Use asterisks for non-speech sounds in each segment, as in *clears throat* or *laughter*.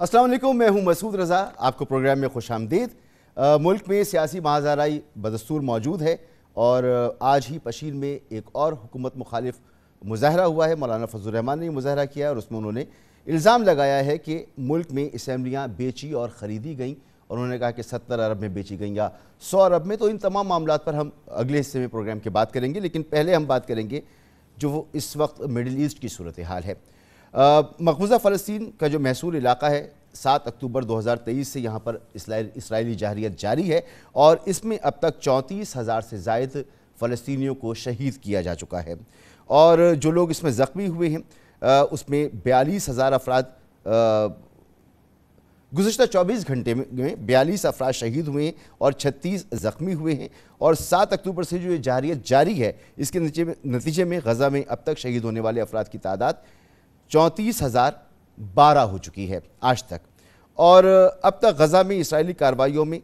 असलम मैं हूं मसूद रज़ा आपको प्रोग्राम में खुश आमदीद मुल्क में सियासी महाजाराई बदस्तूर मौजूद है और आज ही पशीर में एक और हुकूमत मुखालिफ मुजाहरा हुआ है मौलाना फजलरहमान ने मुजाहरा किया और उसमें उन्होंने इल्ज़ाम लगाया है कि मुल्क में इसम्बलियाँ बेची और ख़रीदी गईं और उन्होंने कहा कि सत्तर अरब में बेची गई या सौ अरब में तो इन तमाम मामला पर हम अगले हिस्से में प्रोग्राम की बात करेंगे लेकिन पहले हम बात करेंगे जो इस वक्त मिडिल ईस्ट की सूरत हाल है मकबूजा फ़लस्तीन का जो मैसूर इलाका है सात अक्टूबर 2023 से यहाँ पर इसराइली जहरीत जारी है और इसमें अब तक चौंतीस हज़ार से जायद फ़लस्तीनियों को शहीद किया जा चुका है और जो लोग इसमें ज़ख्मी हुए हैं उसमें बयालीस हज़ार अफराद गुजशत 24 घंटे में बयालीस अफराद शहीद हुए हैं और 36 ज़ख्मी हुए हैं और 7 अक्टूबर से जो ये जारियत जारी है इसके नतीजे में गज़ा में अब तक शहीद होने वाले अफराद की तादाद चौंतीस हज़ार बारह हो चुकी है आज तक और अब तक गज़ा में इसराइली कार्रवाइयों में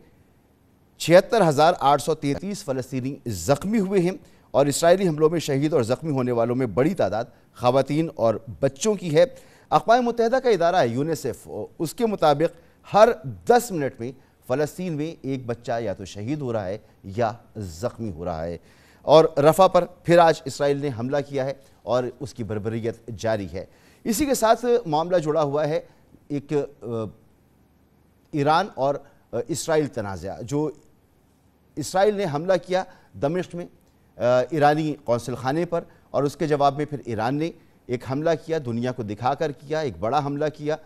छिहत्तर हज़ार आठ सौ तैंतीस फ़लस्तनी ज़ख्मी हुए हैं और इसराइली हमलों में शहीद और ज़ख्मी होने वालों में बड़ी तादाद खातन और बच्चों की है अकवा मुतहदा का इदारा है यूनिसेफ उसके मुताबिक हर दस मिनट में फ़लस्तीन में एक बच्चा या तो शहीद हो रहा है या ज़ख्मी हो रहा है और रफ़ा पर फिर आज इसराइल ने हमला किया है और उसकी बरबरीत जारी है इसी के साथ मामला जुड़ा हुआ है एक ईरान और इसराइल तनाज़ा जो इसराइल ने हमला किया दमिश्क में ईरानी कौंसिल खाने पर और उसके जवाब में फिर ईरान ने एक हमला किया दुनिया को दिखाकर किया एक बड़ा हमला किया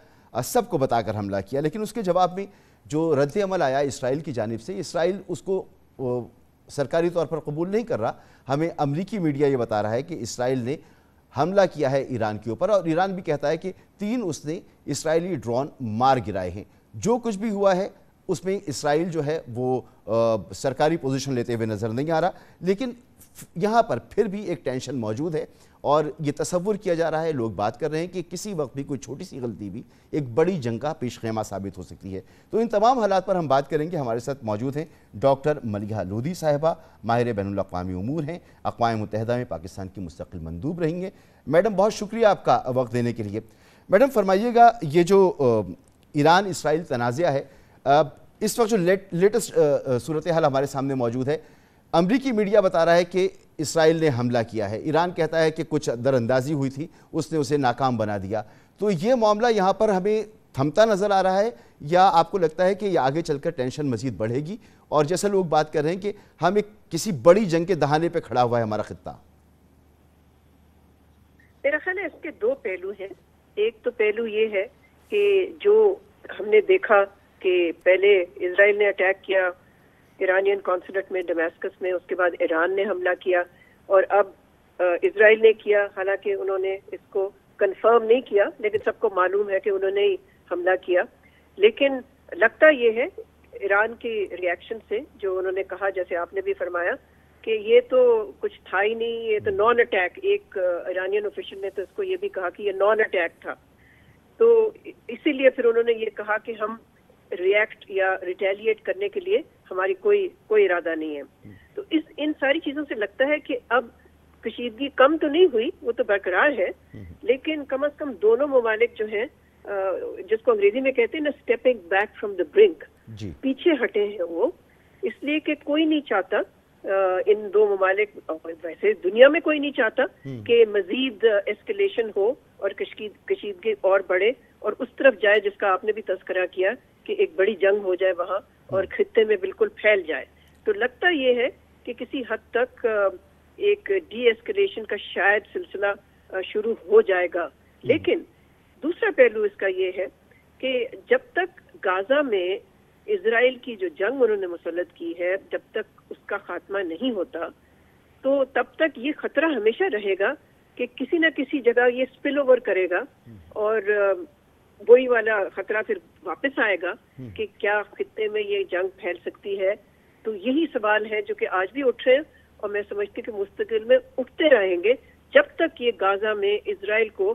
सबको बताकर हमला किया लेकिन उसके जवाब में जो रद्द अमल आया इसराइल की जानब से इसराइल उसको सरकारी तौर पर कबूल नहीं कर रहा हमें अमरीकी मीडिया ये बता रहा है कि इसराइल ने हमला किया है ईरान के ऊपर और ईरान भी कहता है कि तीन उसने इसराइली ड्रोन मार गिराए हैं जो कुछ भी हुआ है उसमें इसराइल जो है वो आ, सरकारी पोजीशन लेते हुए नज़र नहीं आ रहा लेकिन यहाँ पर फिर भी एक टेंशन मौजूद है और ये तस्वुर किया जा रहा है लोग बात कर रहे हैं कि किसी वक्त भी कोई छोटी सी गलती भी एक बड़ी जंग का पेश खेमा साबित हो सकती है तो इन तमाम हालात पर हम बात करेंगे हमारे साथ मौजूद हैं डॉक्टर मलिहा लोधी साहिबा माहिर बैन अवी उमूर हैं अकवा मुतहदा में पाकिस्तान की मुस्तकिल मंदूब रहेंगे मैडम बहुत शुक्रिया आपका वक्त देने के लिए मैडम फरमाइएगा ये जो ईरान इसराइल तनाज़ है इस वक्त जो लेट लेटेस्ट सूरत हाल हमारे सामने मौजूद है अमरीकी मीडिया बता रहा है कि इसराइल ने हमला किया है ईरान कहता है कि कुछ दरअंदाजी हुई थी उसने उसे नाकाम बना दिया तो ये मामला यहाँ पर हमें थमता नज़र आ रहा है या आपको लगता है कि ये आगे चलकर टेंशन मजीद बढ़ेगी और जैसा लोग बात कर रहे हैं कि हम एक किसी बड़ी जंग के दहाने पर खड़ा हुआ है हमारा खत्ता मेरा ख्याल है इसके दो पहलू हैं एक तो पहलू ये है कि जो हमने देखा कि पहले इसराइल ने अटैक किया ईरानियन कॉन्सुलेट में डोमेस्कस में उसके बाद ईरान ने हमला किया और अब इसराइल ने किया हालांकि उन्होंने इसको कंफर्म नहीं किया लेकिन सबको मालूम है कि उन्होंने ही हमला किया लेकिन लगता ये है ईरान की रिएक्शन से जो उन्होंने कहा जैसे आपने भी फरमाया कि ये तो कुछ था ही नहीं ये तो नॉन अटैक एक ईरानियन ऑफिशियल ने तो इसको ये भी कहा कि ये नॉन अटैक था तो इसीलिए फिर उन्होंने ये कहा कि हम रिएक्ट या रिटेलिएट करने के लिए हमारी कोई कोई इरादा नहीं है तो इस इन सारी चीजों से लगता है कि अब कशीदगी कम तो नहीं हुई वो तो बरकरार है लेकिन कम अज कम दोनों ममालिक जो है जिसको अंग्रेजी में कहते हैं ना stepping back from the brink पीछे हटे हैं वो इसलिए कि कोई नहीं चाहता इन दो ममालिक वैसे दुनिया में कोई नहीं चाहता हम्म। कि मजीद एस्केलेशन हो और कशीदगी और बढ़े और उस तरफ जाए जिसका आपने भी तस्करा किया कि एक बड़ी जंग हो जाए वहाँ और हम्म। खत्ते में बिल्कुल फैल जाए तो लगता ये है कि किसी हद तक एक डी एस्केलेशन का शायद सिलसिला शुरू हो जाएगा हम्म। लेकिन दूसरा पहलू इसका ये है कि जब तक गाजा में इसराइल की जो जंग उन्होंने मुसलत की है जब तक उसका खात्मा नहीं होता तो तब तक ये खतरा हमेशा रहेगा कि किसी न किसी जगह ये स्पिल ओवर करेगा हम्म। और वही वाला खतरा फिर वापस आएगा हम्म। कि क्या खत्ते में ये जंग फैल सकती है तो यही सवाल है जो कि आज भी उठ रहे हैं और मैं समझती कि मुस्तकिल में उठते रहेंगे जब तक ये गाजा में इसराइल को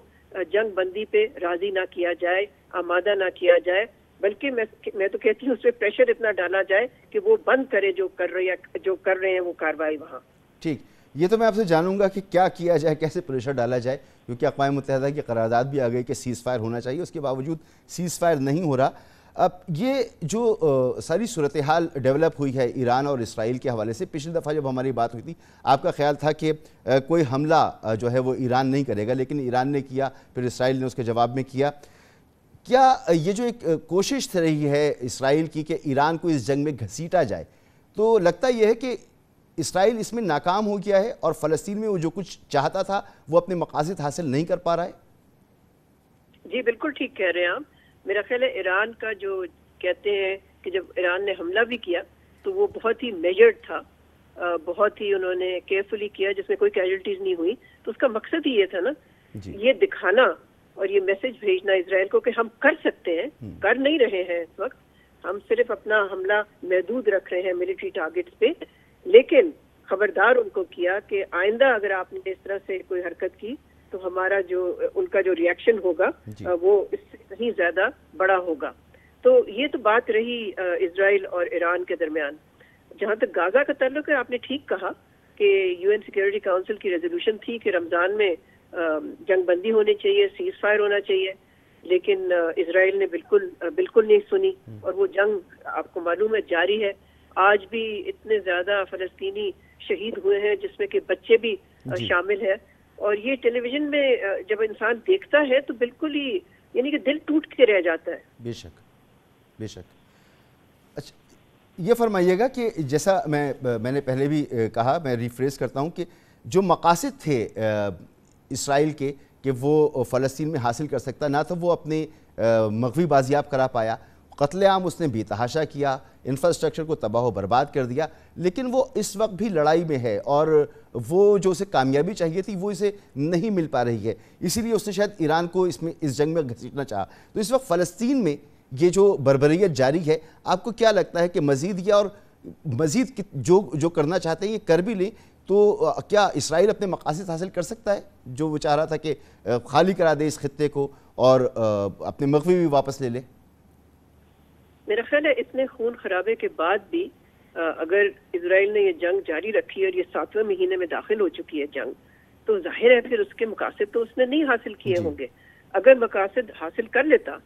जंग बंदी पे राजी ना किया जाए आमादा ना किया जाए बल्कि मैं मैं तो कहती हूँ उस पर प्रेशर इतना डाला जाए कि वो बंद करे जो कर रही जो कर रहे हैं वो कार्रवाई वहाँ ठीक ये तो मैं आपसे जानूंगा कि क्या किया जाए कैसे प्रेशर डाला जाए क्योंकि अकवा मुतहदा की करारदादा भी आ गई कि सीज़ फायर होना चाहिए उसके बावजूद सीज़ फायर नहीं हो रहा अब ये जो आ, सारी सूरत हाल डेवलप हुई है ईरान और इसराइल के हवाले से पिछली दफ़ा जब हमारी बात हुई थी आपका ख्याल था कि आ, कोई हमला आ, जो है वो ईरान नहीं करेगा लेकिन ईरान ने किया फिर इसराइल ने उसके जवाब में किया क्या ये जो एक कोशिश रही है इसराइल की कि ईरान को इस जंग में घसीटा जाए तो लगता यह है कि इसराइल इसमें नाकाम हो गया है और फलस्तीन में वो जो कुछ चाहता था वो अपने मकासद हासिल नहीं कर पा रहा है जी बिल्कुल ठीक कह रहे हैं आप मेरा ख्याल है ईरान का जो कहते हैं कि जब ईरान ने हमला भी किया तो वो बहुत ही मेजर्ड था बहुत ही उन्होंने केयरफुली किया जिसमें कोई कैजुअलिटीज नहीं हुई तो उसका मकसद ही ये था ना ये दिखाना और ये मैसेज भेजना इसराइल को कि हम कर सकते हैं हम्म। कर नहीं रहे हैं इस वक्त हम सिर्फ अपना हमला महदूद रख रहे हैं मिलिट्री टारगेट्स पे लेकिन खबरदार उनको किया कि आइंदा अगर आपने इस तरह से कोई हरकत की तो हमारा जो उनका जो रिएक्शन होगा वो इससे कहीं ज्यादा बड़ा होगा तो ये तो बात रही इसराइल और ईरान के दरमियान जहां तक गाजा का तल्लुक है आपने ठीक कहा कि यूएन सिक्योरिटी काउंसिल की रेजोल्यूशन थी कि रमज़ान में जंग बंदी होनी चाहिए सीज फायर होना चाहिए लेकिन इसराइल ने बिल्कुल बिल्कुल नहीं सुनी हम्म। और वो जंग आपको मालूम है जारी है आज भी इतने ज्यादा फलस्तीनी शहीद हुए हैं जिसमें कि बच्चे भी शामिल हैं और ये टेलीविजन में जब इंसान देखता है तो बिल्कुल ही यानी कि दिल टूट के रह जाता है बेशक बेशक अच्छा ये फरमाइएगा कि जैसा मैं मैंने पहले भी कहा मैं रिफ्रेस करता हूँ कि जो मकासद थे इसराइल के कि वो फ़लस्तीन में हासिल कर सकता ना तो वो अपने मगवी बाजियाब करा पाया कत्लेआम उसने बेतहाशा किया इंफ्रास्ट्रक्चर को तबाह बर्बाद कर दिया लेकिन वो इस वक्त भी लड़ाई में है और वो जो उसे कामयाबी चाहिए थी वो इसे नहीं मिल पा रही है इसीलिए उसने शायद ईरान को इसमें इस जंग में घसीटना चाहा तो इस वक्त फ़लस्तीन में ये जो बरबरीत जारी है आपको क्या लगता है कि मज़ीद यह और मज़ीद जो जो करना चाहते हैं ये कर भी लें तो क्या इसराइल अपने मकासद हासिल कर सकता है जो वो चाह रहा था कि खाली करा दे इस खत्े को और अपने मकवी भी वापस ले लें मेरा ख्याल है इतने खून खराबे के बाद भी अगर इसराइल ने यह जंग जारी रखी है और ये सातवें महीने में दाखिल हो चुकी है जंग तो जाहिर है फिर उसके मकासद तो उसने नहीं हासिल किए होंगे अगर मकासद हासिल कर लेता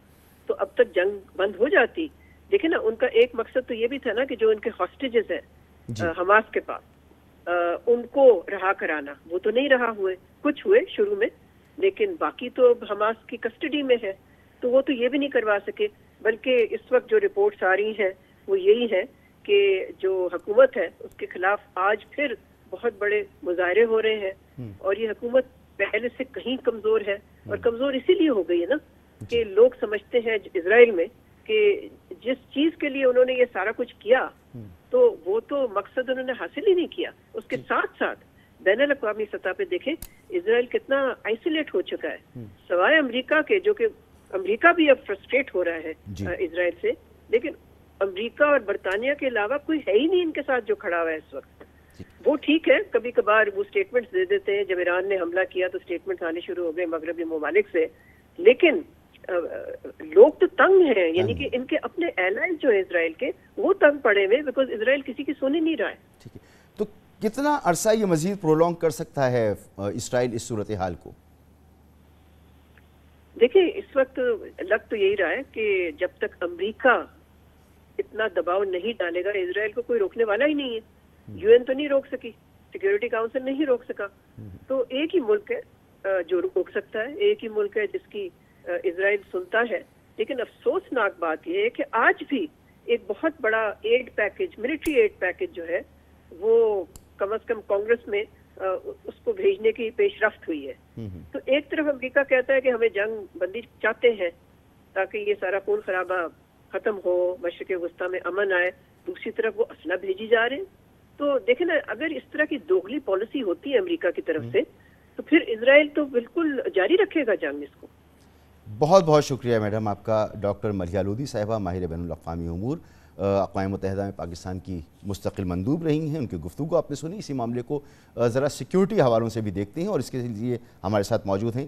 तो अब तक जंग बंद हो जाती देखे ना उनका एक मकसद तो ये भी था ना कि जो उनके हॉस्टेजेस हैं हमास के पास आ, उनको रहा कराना वो तो नहीं रहा हुए कुछ हुए शुरू में लेकिन बाकी तो अब हमास की कस्टडी में है तो वो तो ये भी नहीं करवा सके बल्कि इस वक्त जो रिपोर्ट्स आ रही हैं वो यही है कि जो हुकूमत है उसके खिलाफ आज फिर बहुत बड़े मुजाहरे हो रहे हैं हम्म। और ये हकूमत पहले से कहीं कमजोर है हम्म। और कमजोर इसीलिए हो गई है ना कि लोग समझते हैं इसराइल में कि जिस चीज के लिए उन्होंने ये सारा कुछ किया हम्म। तो वो तो मकसद उन्होंने हासिल ही नहीं किया उसके साथ साथ बैन अवी सतह पे देखें इसराइल कितना आइसोलेट हो चुका है सवाए अमेरिका के जो कि अमेरिका भी अब फ्रस्ट्रेट हो रहा है इसराइल से लेकिन अमेरिका और बरतानिया के अलावा कोई है ही नहीं इनके साथ जो खड़ा हुआ है इस वक्त वो ठीक है कभी कभार वो स्टेटमेंट्स दे देते हैं जब ईरान ने हमला किया तो स्टेटमेंट्स आने शुरू हो गए मगरबी ममालिक से लेकिन लोग तो तंग हैं हाँ यानी कि इनके अपने एलाइज जो है इसराइल के वो तंग पड़े हुए बिकॉज इसराइल किसी की सुनी नहीं रहा है ठीक है तो कितना अरसा ये मजीद प्रोलॉन्ग कर सकता है इसराइल इस सूरत हाल को देखिए इस वक्त लग तो यही रहा है कि जब तक अमेरिका इतना दबाव नहीं डालेगा इसराइल को कोई रोकने वाला ही नहीं है हम्म। यूएन तो नहीं रोक सकी सिक्योरिटी काउंसिल नहीं रोक सका हम्म। तो एक ही मुल्क है जो रोक सकता है एक ही मुल्क है जिसकी इसराइल सुनता है लेकिन अफसोसनाक बात यह है कि आज भी एक बहुत बड़ा aid package military aid package जो है वो कम अज कम कांग्रेस में उसको भेजने की पेशरफ हुई है हम्म, हम्म। तो एक तरफ अमरीका कहता है कि हमें जंग बंदी चाहते हैं ताकि ये सारा खून खराबा खत्म हो मशरक वस्ता में अमन आए दूसरी तरफ वो असला भेजी जा रहे तो देखे ना अगर इस तरह की दोगली पॉलिसी होती है अमरीका की तरफ हम्म। से तो फिर इसराइल तो बिल्कुल जारी रखेगा जंग इसको बहुत बहुत शुक्रिया मैडम आपका डॉक्टर मलिया लोधी साहिबा माहिर बैन अवी अमूर अकवा मतहदा में पाकिस्तान की मुस्तकिल मंदूब रही हैं उनकी गुफ्तु आपने सुनी इसी मामले को ज़रा सिक्योरिटी हवालों से भी देखते हैं और इसके लिए हमारे साथ मौजूद हैं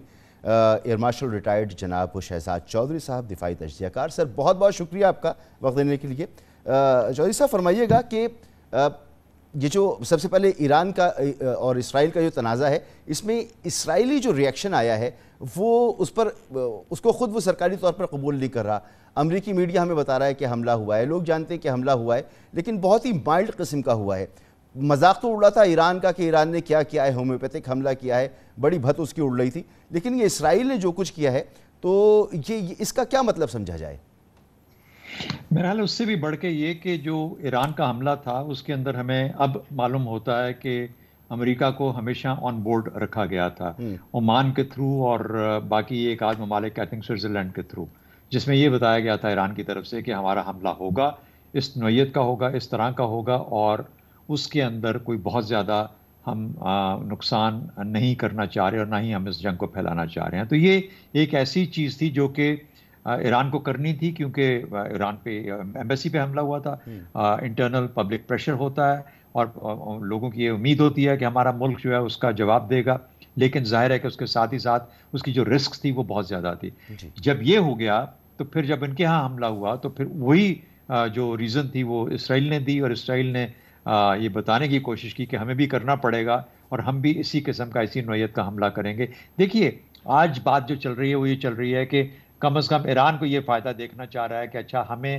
एयर मार्शल रिटायर्ड जनाब शहजाद चौधरी साहब दिफाई तजियाकार सर बहुत बहुत शुक्रिया आपका वक्त देने के लिए चौधरी साहब फरमाइएगा कि ये जो सबसे पहले ईरान का और इसराइल का जो तनाज़ा है इसमें इसराइली जो रिएक्शन आया है वो उस पर उसको ख़ुद वो सरकारी तौर पर कबूल नहीं कर रहा अमरीकी मीडिया हमें बता रहा है कि हमला हुआ है लोग जानते हैं कि हमला हुआ है लेकिन बहुत ही माइल्ड किस्म का हुआ है मजाक तो उड़ रहा था ईरान का कि ईरान ने क्या किया है होम्योपैथिक हमला किया है बड़ी भत उसकी उड़ रही थी लेकिन ये इसराइल ने जो कुछ किया है तो ये, ये इसका क्या मतलब समझा जाए बहरहाल उससे भी बढ़ के ये कि जो ईरान का हमला था उसके अंदर हमें अब मालूम होता है कि अमेरिका को हमेशा ऑन बोर्ड रखा गया था हम्म। ओमान के थ्रू और बाकी एक आज ममालिक आई थिंक स्विट्ज़रलैंड के थ्रू जिसमें ये बताया गया था ईरान की तरफ से कि हमारा हमला होगा इस नोयत का होगा इस तरह का होगा और उसके अंदर कोई बहुत ज़्यादा हम नुकसान नहीं करना चाह रहे और ना ही हम इस जंग को फैलाना चाह रहे हैं तो ये एक ऐसी चीज़ थी जो कि ईरान को करनी थी क्योंकि ईरान पे एम्बेसी पे हमला हुआ था हम्म। इंटरनल पब्लिक प्रेशर होता है और लोगों की ये उम्मीद होती है कि हमारा मुल्क जो है उसका जवाब देगा लेकिन जाहिर है कि उसके साथ ही साथ उसकी जो रिस्क थी वो बहुत ज़्यादा थी जब ये हो गया तो फिर जब इनके यहाँ हमला हुआ तो फिर वही जो रीज़न थी वो इसराइल ने दी और इसराइल ने ये बताने की कोशिश की कि हमें भी करना पड़ेगा और हम भी इसी किस्म का इसी नोयत का हमला करेंगे देखिए आज बात जो चल रही है वो ये चल रही है कि कम अज़ कम ईरान को ये फ़ायदा देखना चाह रहा है कि अच्छा हमें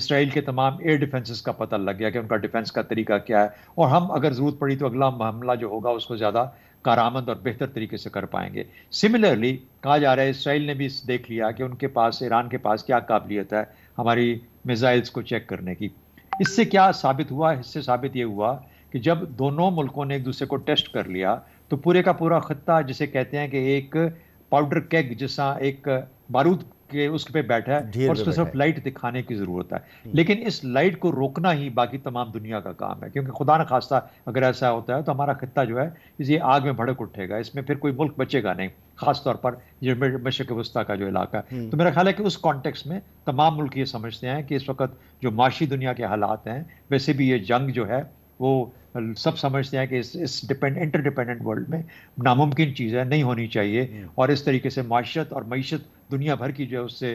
इसराइल के तमाम एयर डिफेंसेस का पता लग गया कि उनका डिफेंस का तरीका क्या है और हम अगर ज़रूरत पड़ी तो अगला हमला जो होगा उसको ज़्यादा कारामंद और बेहतर तरीके से कर पाएंगे सिमिलरली कहा जा रहा है इसराइल ने भी देख लिया कि उनके पास ईरान के पास क्या काबिलियत है हमारी मिज़ाइल्स को चेक करने की इससे क्या साबित हुआ इससे साबित ये हुआ कि जब दोनों मुल्कों ने एक दूसरे को टेस्ट कर लिया तो पूरे का पूरा खत्ता जिसे कहते हैं कि एक पाउडर केग जैसा एक बारूद के उसके पे बैठा है और उसको सिर्फ लाइट दिखाने की ज़रूरत है हम्म। लेकिन इस लाइट को रोकना ही बाकी तमाम दुनिया का काम है क्योंकि खुदा न खास्ता अगर ऐसा होता है तो हमारा खत्ता जो है ये आग में भड़क उठेगा इसमें फिर कोई मुल्क बचेगा नहीं खासतौर पर मशक वस्ता का जो इलाका है हम्म। तो मेरा ख्याल है कि उस कॉन्टेक्स में तमाम मुल्क ये समझते हैं कि इस वक्त जो माशी दुनिया के हालात हैं वैसे भी ये जंग जो है वो सब समझते हैं कि इस इस डिपेंड इंटर डिपेंडेंट वर्ल्ड में नामुमकिन चीज़ है नहीं होनी चाहिए हम्म। और इस तरीके से माशत और मीशत दुनिया भर की जो है उससे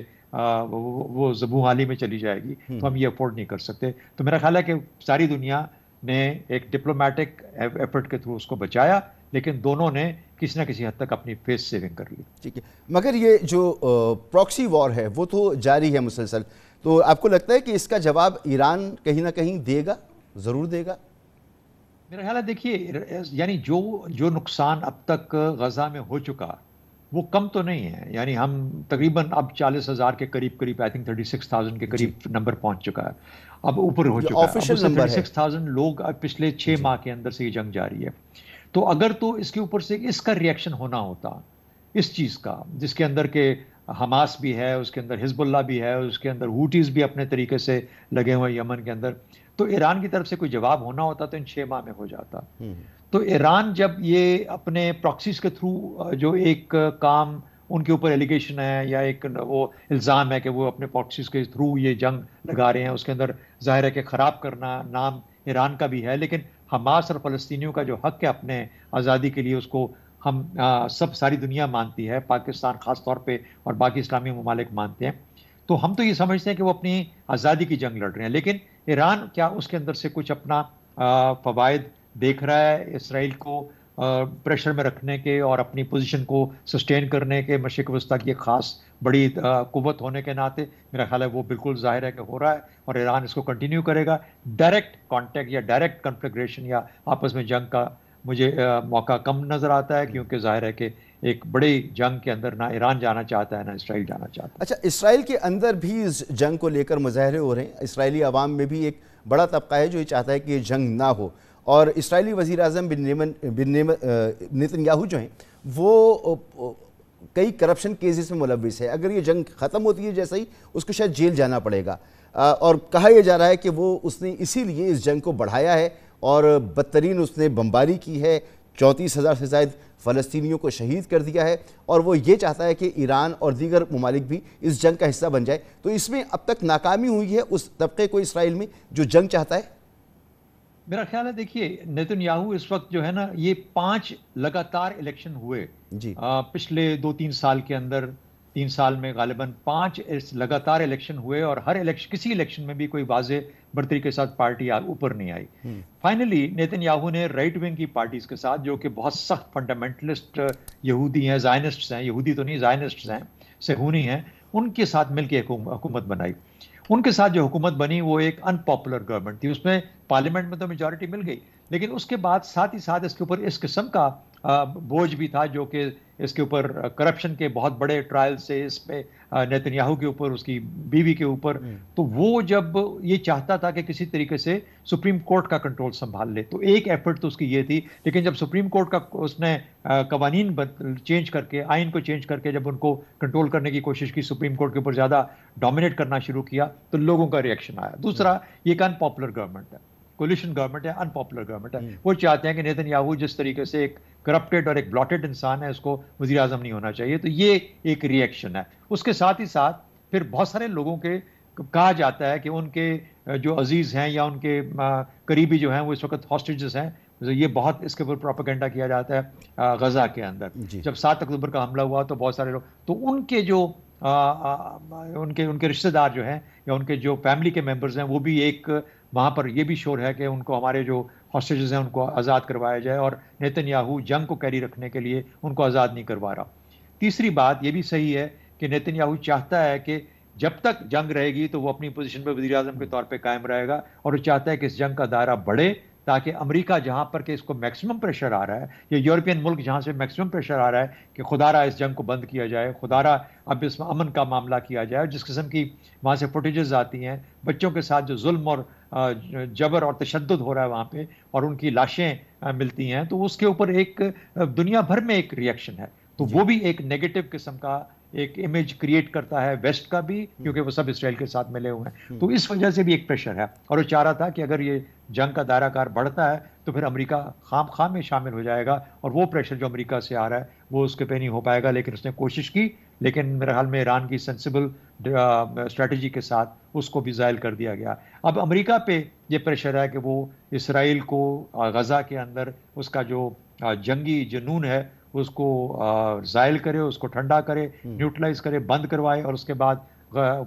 वो, वो जबू हाली में चली जाएगी तो हम्म। हम ये अफोर्ड नहीं कर सकते तो मेरा ख्याल है कि सारी दुनिया ने एक डिप्लोमेटिक एफर्ट के थ्रू उसको बचाया लेकिन दोनों ने किसी ना किसी हद तक अपनी फेस सेविंग कर ली ठीक है मगर ये जो प्रॉक्सी वॉर है वो तो जारी है मुसलसल तो आपको लगता है कि इसका जवाब ईरान कहीं ना कहीं देगा ज़रूर देगा मेरा ख्याल है देखिए यानी जो जो नुकसान अब तक गज़ा में हो चुका वो कम तो नहीं है यानी हम तकरीबन अब चालीस हज़ार के करीब करीब I think thirty six thousand के करीब नंबर पहुंच चुका है अब ऊपर हो चुका है थर्टी सिक्स थाउजेंड लोग पिछले छह माह के अंदर से ये जंग जारी है तो अगर तो इसके ऊपर से इसका रिएक्शन होना होता इस चीज़ का जिसके अंदर के हमास भी है उसके अंदर हिजबुल्ला भी है उसके अंदर हुटीज भी अपने तरीके से लगे हुए यमन के अंदर तो ईरान की तरफ से कोई जवाब होना होता तो इन छह माह में हो जाता हम्म। तो ईरान जब ये अपने प्रॉक्सीज के थ्रू जो एक काम उनके ऊपर एलिगेशन है या एक वो इल्ज़ाम है कि वो अपने प्रॉक्सीज के थ्रू ये जंग लगा रहे हैं उसके अंदर जाहिर है कि ख़राब करना नाम ईरान का भी है लेकिन हमास और फ़लस्तियों का जो हक है अपने आज़ादी के लिए उसको हम आ, सब सारी दुनिया मानती है पाकिस्तान ख़ास तौर पर और बाकी इस्लामी ममालिक मानते हैं तो हम तो ये समझते हैं कि वो अपनी आज़ादी की जंग लड़ रहे हैं लेकिन ईरान क्या उसके अंदर से कुछ अपना फ़वाद देख रहा है इसराइल को प्रेशर में रखने के और अपनी पोजीशन को सस्टेन करने के मशीक वस्ता की ख़ास बड़ी कुवत होने के नाते मेरा ख्याल है वो बिल्कुल जाहिर है कि हो रहा है और ईरान इसको कंटिन्यू करेगा डायरेक्ट कांटेक्ट या डायरेक्ट कन्फ्लिग्रेशन या आपस में जंग का मुझे आ, मौका कम नज़र आता है क्योंकि जाहिर है कि एक बड़े जंग के अंदर ना ईरान जाना चाहता है ना इसराइल जाना चाहता है अच्छा इसराइल के अंदर भी इस जंग को लेकर मुजाहरे हो रहे हैं इसराइली आवाम में भी एक बड़ा तबका है जो ये चाहता है कि ये जंग ना हो और इसराइली वज़ी अजम बिन नितिन याहू जो हैं वो कई करप्शन केसेस में मुलविस है अगर ये जंग ख़त्म होती है जैसे ही उसको शायद जेल जाना पड़ेगा और कहा यह जा रहा है कि वो उसने इसीलिए इस जंग को बढ़ाया है और बदतरीन उसने बमबारी की है चौंतीस हज़ार से ज़्यादा फ़लस्तियों को शहीद कर दिया है और वो ये चाहता है कि ईरान और दीगर ममालिक भी इस जंग का हिस्सा बन जाए तो इसमें अब तक नाकामी हुई है उस तबके को इसराइल में जो जंग चाहता है मेरा ख्याल है देखिए नितिन याहू इस वक्त जो है ना ये पांच लगातार इलेक्शन हुए जी आ, पिछले दो तीन साल के अंदर तीन साल में गालिबा पांच लगातार इलेक्शन हुए और हर इलेक्शन किसी इलेक्शन में भी कोई वाजे बढ़तरी के साथ पार्टी ऊपर नहीं आई हम्म। फाइनली नितिन याहू ने राइट विंग की पार्टीज के साथ जो कि बहुत सख्त फंडामेंटलिस्ट यहूदी हैं जायनिस्ट हैं यहूदी तो नहीं जायनिस्ट हैं सेहूनी हैं उनके साथ मिलकर हुकूमत बनाई उनके साथ जो हुकूमत बनी वो एक अनपॉपुलर गवर्नमेंट थी उसमें पार्लियामेंट में तो मेजोरिटी मिल गई लेकिन उसके बाद साथ ही साथ इसके ऊपर इस किस्म का बोझ भी था जो कि इसके ऊपर करप्शन के बहुत बड़े ट्रायल से इस पे नेतन्याहू के ऊपर उसकी बीवी के ऊपर हम्म। तो वो जब ये चाहता था कि किसी तरीके से सुप्रीम कोर्ट का कंट्रोल संभाल ले तो एक एफर्ट तो उसकी ये थी लेकिन जब सुप्रीम कोर्ट का उसने कवानीन चेंज करके आइन को चेंज करके जब उनको कंट्रोल करने की कोशिश की सुप्रीम कोर्ट के ऊपर ज़्यादा डोमिनेट करना शुरू किया तो लोगों का रिएक्शन आया दूसरा हम्म। ये एक अनपॉपुलर गवर्नमेंट है कोलिशन गवर्नमेंट है अनपॉपुलर गवर्नमेंट है हम्म। वो चाहते हैं कि नितिन याहू जिस तरीके से एक करप्टेड और एक ब्लॉटेड इंसान है उसको वजी अजम नहीं होना चाहिए तो ये एक रिएक्शन है उसके साथ ही साथ फिर बहुत सारे लोगों के कहा जाता है कि उनके जो अजीज़ हैं या उनके करीबी जो हैं वो इस वक्त हॉस्टेजेस हैं तो ये बहुत इसके ऊपर प्रोपागेंडा किया जाता है गज़ा के अंदर जब सात अक्टूबर का हमला हुआ तो बहुत सारे लोग तो उनके जो उनके उनके रिश्तेदार जो हैं या उनके जो फैमिली के मेंबर्स हैं वो भी एक वहाँ पर ये भी शोर है कि उनको हमारे जो हॉस्टेज हैं उनको आज़ाद करवाया जाए और याहू जंग को कैरी रखने के लिए उनको आज़ाद नहीं करवा रहा तीसरी बात ये भी सही है कि याहू चाहता है कि जब तक जंग रहेगी तो वो अपनी पोजीशन पर वजी अजम के तौर पर कायम रहेगा और वो चाहता है कि इस जंग का दायरा बढ़े ताकि अमेरिका जहाँ पर कि इसको मैक्सिमम प्रेशर आ रहा है या यूरोपियन मुल्क जहाँ से मैक्सिमम प्रेशर आ रहा है कि खुदारा इस जंग को बंद किया जाए खुदारा अब इसमें अमन का मामला किया जाए जिस किस्म की वहाँ से फुटेजेस आती हैं बच्चों के साथ जो जुल्म और जबर और तशद हो रहा है वहाँ पे और उनकी लाशें मिलती हैं तो उसके ऊपर एक दुनिया भर में एक रिएक्शन है तो वो भी एक नेगेटिव किस्म का एक इमेज क्रिएट करता है वेस्ट का भी हम्म। क्योंकि वो सब इसराइल के साथ मिले हुए हैं हम्म। तो इस वजह से भी एक प्रेशर है और वो चाह रहा था कि अगर ये जंग का दायराकार बढ़ता है तो फिर अमेरिका खाम खाम में शामिल हो जाएगा और वो प्रेशर जो अमेरिका से आ रहा है वो उसके पे नहीं हो पाएगा लेकिन उसने कोशिश की लेकिन मेरे हाल में ईरान की सेंसिबल स्ट्रेटजी के साथ उसको भी जायल कर दिया गया अब अमेरिका पे ये प्रेशर है कि वो इसराइल को गज़ा के अंदर उसका जो जंगी जुनून है उसको जायल करे उसको ठंडा करे हम्म। न्यूट्रलाइज करे बंद करवाए और उसके बाद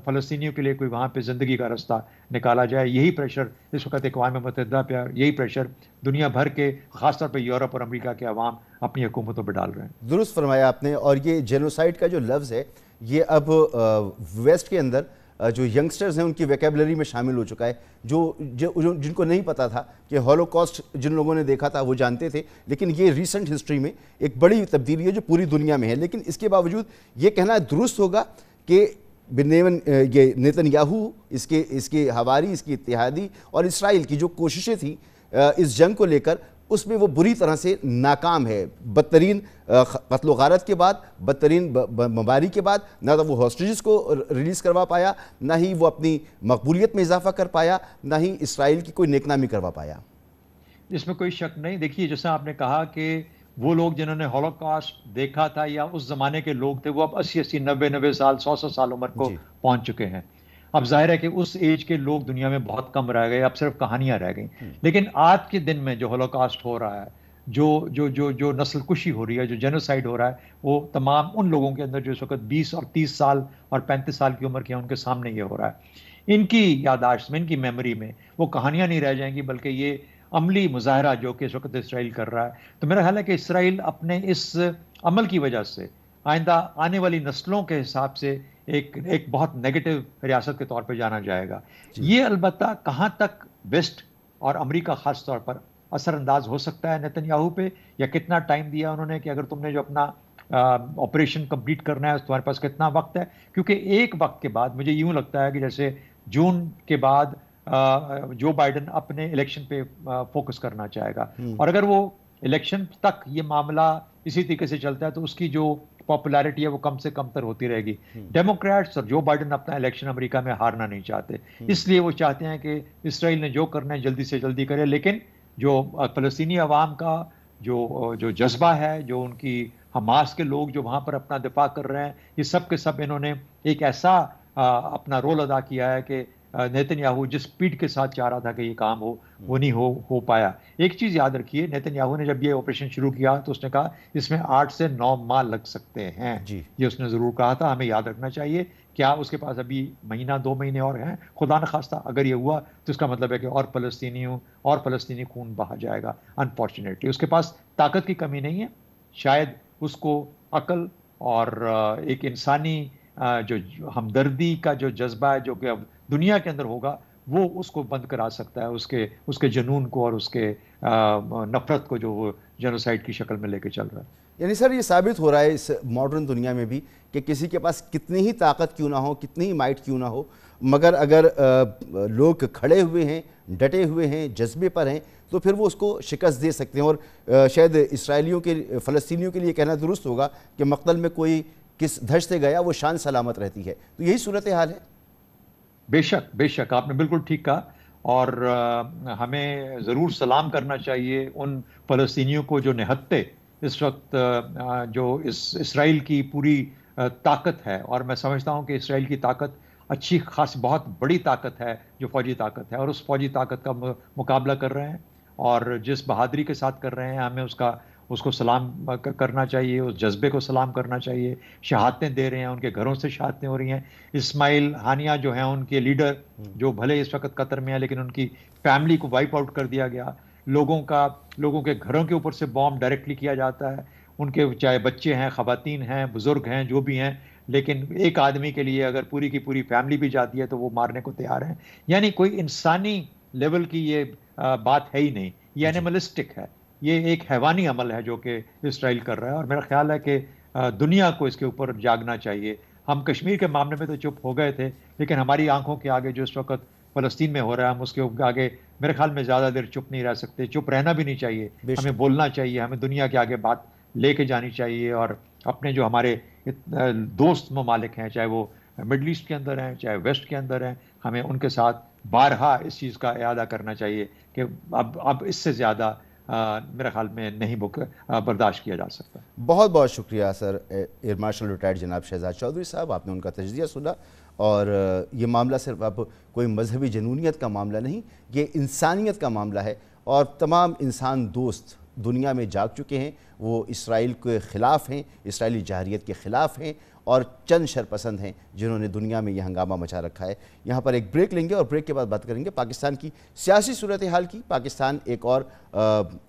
फलस्तियों के लिए कोई वहाँ पे ज़िंदगी का रास्ता निकाला जाए यही प्रेशर इस वक्त अकवा मतदा पे यही प्रेशर दुनिया भर के खासतौर पर यूरोप और अमेरिका के अवाम अपनी हुकूमतों पर डाल रहे हैं दुरुस्त फरमाया आपने और ये जेनोसाइड का जो लफ्ज़ है ये अब वेस्ट के अंदर जो यंगस्टर्स हैं उनकी वैकेबलरी में शामिल हो चुका है जो, जो जिनको नहीं पता था कि हॉलोकॉस्ट जिन लोगों ने देखा था वो जानते थे लेकिन ये रिसेंट हिस्ट्री में एक बड़ी तब्दीली है जो पूरी दुनिया में है लेकिन इसके बावजूद ये कहना दुरुस्त होगा कि बिन्वन ये नेतन याहू इसके इसके हवारी इसकी इतिहादी और इसराइल की जो कोशिशें थी इस जंग को लेकर उसमें वो बुरी तरह से नाकाम है बदतरीन कत्ल गारत के बाद बदतरीन बमारी के बाद ना तो वो हॉस्टेज को रिलीज़ करवा पाया ना ही वो अपनी मकबूलीत में इजाफा कर पाया ना ही इसराइल की कोई नेकनामी करवा पाया इसमें कोई शक नहीं देखिए जैसा आपने कहा कि वो लोग जिन्होंने हॉलोकास्ट देखा था या उस जमाने के लोग थे वो अब अस्सी अस्सी नब्बे नब्बे साल सौ सौ साल उम्र को पहुंच चुके हैं अब जाहिर है कि उस एज के लोग दुनिया में बहुत कम रह गए अब सिर्फ कहानियां रह गई हम्म। लेकिन आज के दिन में जो होलोकास्ट हो रहा है जो जो जो जो नस्ल कुशी हो रही है जो जेनोसाइड हो रहा है वो तमाम उन लोगों के अंदर जो इस वक्त बीस और तीस साल और पैंतीस साल की उम्र के उनके सामने ये हो रहा है इनकी यादाश्त में इनकी मेमोरी में वो कहानियाँ नहीं रह जाएंगी बल्कि ये अमली मुजाहरा जो कि इस वक्त इसराइल कर रहा है तो मेरा ख्याल है कि इसराइल अपने इस अमल की वजह से आइंदा आने वाली नस्लों के हिसाब से एक एक बहुत नेगेटिव रियासत के तौर पर जाना जाएगा ये अलबत् कहाँ तक वेस्ट और अमरीका ख़ास तौर पर असरअंदाज हो सकता है नितिन याहू पे या कितना टाइम दिया उन्होंने कि अगर तुमने जो अपना ऑपरेशन कंप्लीट करना है तुम्हारे पास कितना वक्त है क्योंकि एक वक्त के बाद मुझे यूं लगता है कि जैसे जून के बाद जो बाइडन अपने इलेक्शन पे फोकस करना चाहेगा हम्म। और अगर वो इलेक्शन तक ये मामला इसी तरीके से चलता है तो उसकी जो पॉपुलैरिटी है वो कम से कम तर होती रहेगी डेमोक्रेट्स हम्म। और जो बाइडन अपना इलेक्शन अमेरिका में हारना नहीं चाहते हम्म। इसलिए वो चाहते हैं कि इसराइल ने जो करना है जल्दी से जल्दी करे लेकिन जो फलस्तनी आवाम का जो जो जज्बा है जो उनकी हमास के लोग जो वहाँ पर अपना दिफा कर रहे हैं ये सब के सब इन्होंने एक ऐसा आ, अपना रोल अदा किया है कि नेतन्याहू जिस स्पीड के साथ चाह रहा था कि ये काम हो हम्म। वो नहीं हो हो पाया एक चीज़ याद रखिए नेतन्याहू ने जब ये ऑपरेशन शुरू किया तो उसने कहा इसमें आठ से नौ माह लग सकते हैं ये उसने ज़रूर कहा था हमें याद रखना चाहिए क्या उसके पास अभी महीना दो महीने और हैं खुदा न खास्ता अगर ये हुआ तो इसका मतलब है कि और फलस्तीनियों और फलस्तनी खून बहा जाएगा अनफॉर्चुनेटली उसके पास ताकत की कमी नहीं है शायद उसको अकल और एक इंसानी जो हमदर्दी का जो जज्बा है जो कि दुनिया के अंदर होगा वो उसको बंद करा सकता है उसके उसके जुनून को और उसके नफरत को जो वो जेनोसाइड की शक्ल में लेके चल रहा है यानी सर ये साबित हो रहा है इस मॉडर्न दुनिया में भी कि किसी के पास कितनी ही ताकत क्यों ना हो कितनी ही माइट क्यों ना हो मगर अगर लोग खड़े हुए हैं डटे हुए हैं जज्बे पर हैं तो फिर वो उसको शिकस्त दे सकते हैं और शायद इसराइलियों के फ़लस्तियों के लिए कहना दुरुस्त होगा कि मकतल में कोई किस धज से गया वो शान सलामत रहती है तो यही सूरत हाल है बेशक बेशक आपने बिल्कुल ठीक कहा और हमें ज़रूर सलाम करना चाहिए उन फ़लस्तियों को जो निहत्ते इस वक्त जो इस इसराइल की पूरी ताकत है और मैं समझता हूँ कि इसराइल की ताकत अच्छी खास बहुत बड़ी ताकत है जो फौजी ताकत है और उस फौजी ताकत का मुकाबला कर रहे हैं और जिस बहादरी के साथ कर रहे हैं हमें उसका उसको सलाम करना चाहिए उस जज्बे को सलाम करना चाहिए शहादतें दे रहे हैं उनके घरों से शहादतें हो रही हैं इस्माइल हानिया जो हैं उनके लीडर हम्म। जो भले इस वक्त कतर में है लेकिन उनकी फैमिली को वाइप आउट कर दिया गया लोगों का लोगों के घरों के ऊपर से बॉम्ब डायरेक्टली किया जाता है उनके चाहे बच्चे हैं ख़वातीन हैं बुज़ुर्ग हैं जो भी हैं लेकिन एक आदमी के लिए अगर पूरी की पूरी फैमिली भी जाती है तो वो मारने को तैयार हैं यानी कोई इंसानी लेवल की ये बात है ही नहीं ये एनिमलिस्टिक है ये एक हैवानी अमल है जो कि इसराइल कर रहा है और मेरा ख्याल है कि दुनिया को इसके ऊपर जागना चाहिए हम कश्मीर के मामले में तो चुप हो गए थे लेकिन हमारी आंखों के आगे जो इस वक्त फलस्तीन में हो रहा है हम उसके आगे मेरे ख्याल में ज़्यादा देर चुप नहीं रह सकते चुप रहना भी नहीं चाहिए हमें बोलना चाहिए हमें दुनिया के आगे बात लेके जानी चाहिए और अपने जो हमारे दोस्त ममालिक हैं चाहे वो मिडल ईस्ट के अंदर हैं चाहे वेस्ट के अंदर हैं हमें उनके साथ बारहा इस चीज़ का अदा करना चाहिए कि अब अब इससे ज़्यादा मेरे ख्याल में नहीं बुक बर्दाश्त किया जा सकता बहुत बहुत शुक्रिया सर एयर मार्शल रिटायर्ड जनाब शहजाद चौधरी साहब आपने उनका तजिया सुना और ये मामला सिर्फ अब कोई मजहबी जनूनीत का मामला नहीं ये इंसानियत का मामला है और तमाम इंसान दोस्त दुनिया में जाग चुके हैं वो इसराइल के ख़िलाफ़ हैं इसराइली जहरीत के ख़िलाफ़ हैं और चंद शरपसंद हैं जिन्होंने दुनिया में यह हंगामा मचा रखा है यहाँ पर एक ब्रेक लेंगे और ब्रेक के बाद बात करेंगे पाकिस्तान की सियासी सूरत हाल की पाकिस्तान एक और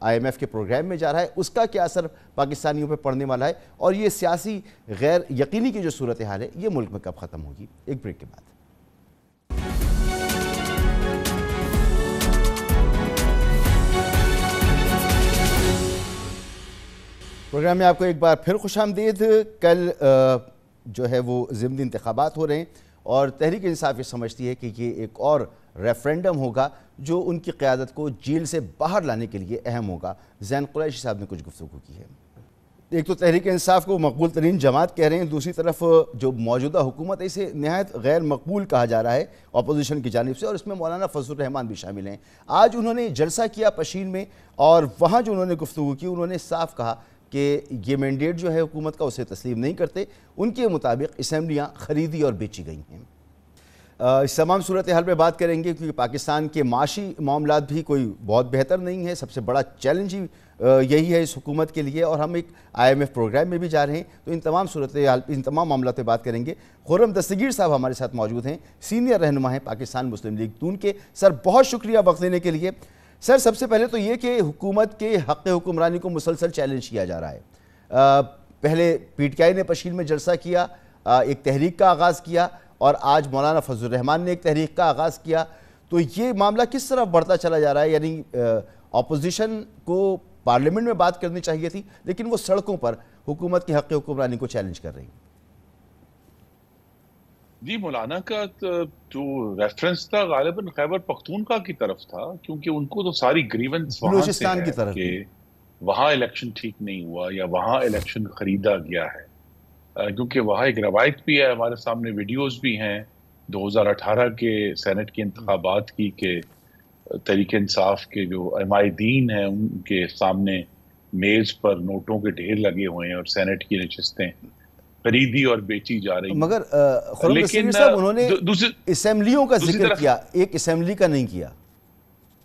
आईएमएफ के प्रोग्राम में जा रहा है उसका क्या असर पाकिस्तानियों पर पड़ने वाला है और ये सियासी गैर यकीनी की जो सूरत हाल है ये मुल्क में कब ख़त्म होगी एक ब्रेक के बाद प्रोग्राम में आपको एक बार फिर खुश आमदीद कल जो है वो ज़िमनी इंतबात हो रहे हैं और तहरीक इंसाफ ये समझती है कि ये एक और रेफरेंडम होगा जो उनकी क़्यादत को जेल से बाहर लाने के लिए अहम होगा जैन कुरैशी साहब ने कुछ गुफ्तु की है एक तो तहरीक इंसाफ को मकबूल तरीन जमात कह रहे हैं दूसरी तरफ जो मौजूदा हुकूमत है इसे नहायत गैर मकबूल कहा जा रहा है अपोजिशन की जानब से और इसमें मौलाना फजल रहमान भी शामिल हैं आज उन्होंने जलसा किया पशीन में और वहाँ जो उन्होंने गुफ्तु की उन्होंने साफ कहा कि ये मैंडेट जो है हुकूमत का उसे तस्लीम नहीं करते उनके मुताबिक इसम्बलियाँ ख़रीदी और बेची गई हैं इस तमाम सूरत हाल पर बात करेंगे क्योंकि पाकिस्तान के माशी मामला भी कोई बहुत बेहतर नहीं है सबसे बड़ा चैलेंज ही यही है इस हुकूमत के लिए और हम एक आई एम एफ़ प्रोग्राम में भी जा रहे हैं तो इन तमाम सूरत हाल इन तमाम मामला पर बात करेंगे खुरम दस्तगीर साहब हमारे साथ मौजूद हैं सीनियर रहनुमा हैं पाकिस्तान मुस्लिम लीग तून के सर बहुत शुक्रिया वक्त देने के लिए सर सबसे पहले तो ये कि हुकूमत के हक़ हुकुमरानी को मुसलसल चैलेंज किया जा रहा है आ, पहले पीटीआई ने पशीन में जलसा किया आ, एक तहरीक का आगाज़ किया और आज मौलाना फजल रहमान ने एक तहरीक का आगाज़ किया तो ये मामला किस तरफ बढ़ता चला जा रहा है यानी अपोजिशन को पार्लियामेंट में बात करनी चाहिए थी लेकिन वो सड़कों पर हुकूमत के हक़ हुकुमरानी को चैलेंज कर रही जी मौलाना का जो रेफरेंस था गालिबन खैबर पख्तूनखा की तरफ था क्योंकि उनको तो सारी ग्रीवेंस बलूचिस्तान की तरफ के वहाँ इलेक्शन ठीक नहीं हुआ या वहाँ इलेक्शन खरीदा गया है क्योंकि वहाँ एक रवायत भी है हमारे सामने वीडियोस भी हैं 2018 के सेनेट के इंतबात की के तरीके इंसाफ के जो अमायदीन हैं उनके सामने मेज़ पर नोटों के ढेर लगे हुए हैं और सेनेट की नशस्तें खरीदी और बेची जा रही मगर लेकिन उन्होंने असेंबलियों का जिक्र किया एक असेंबली का नहीं किया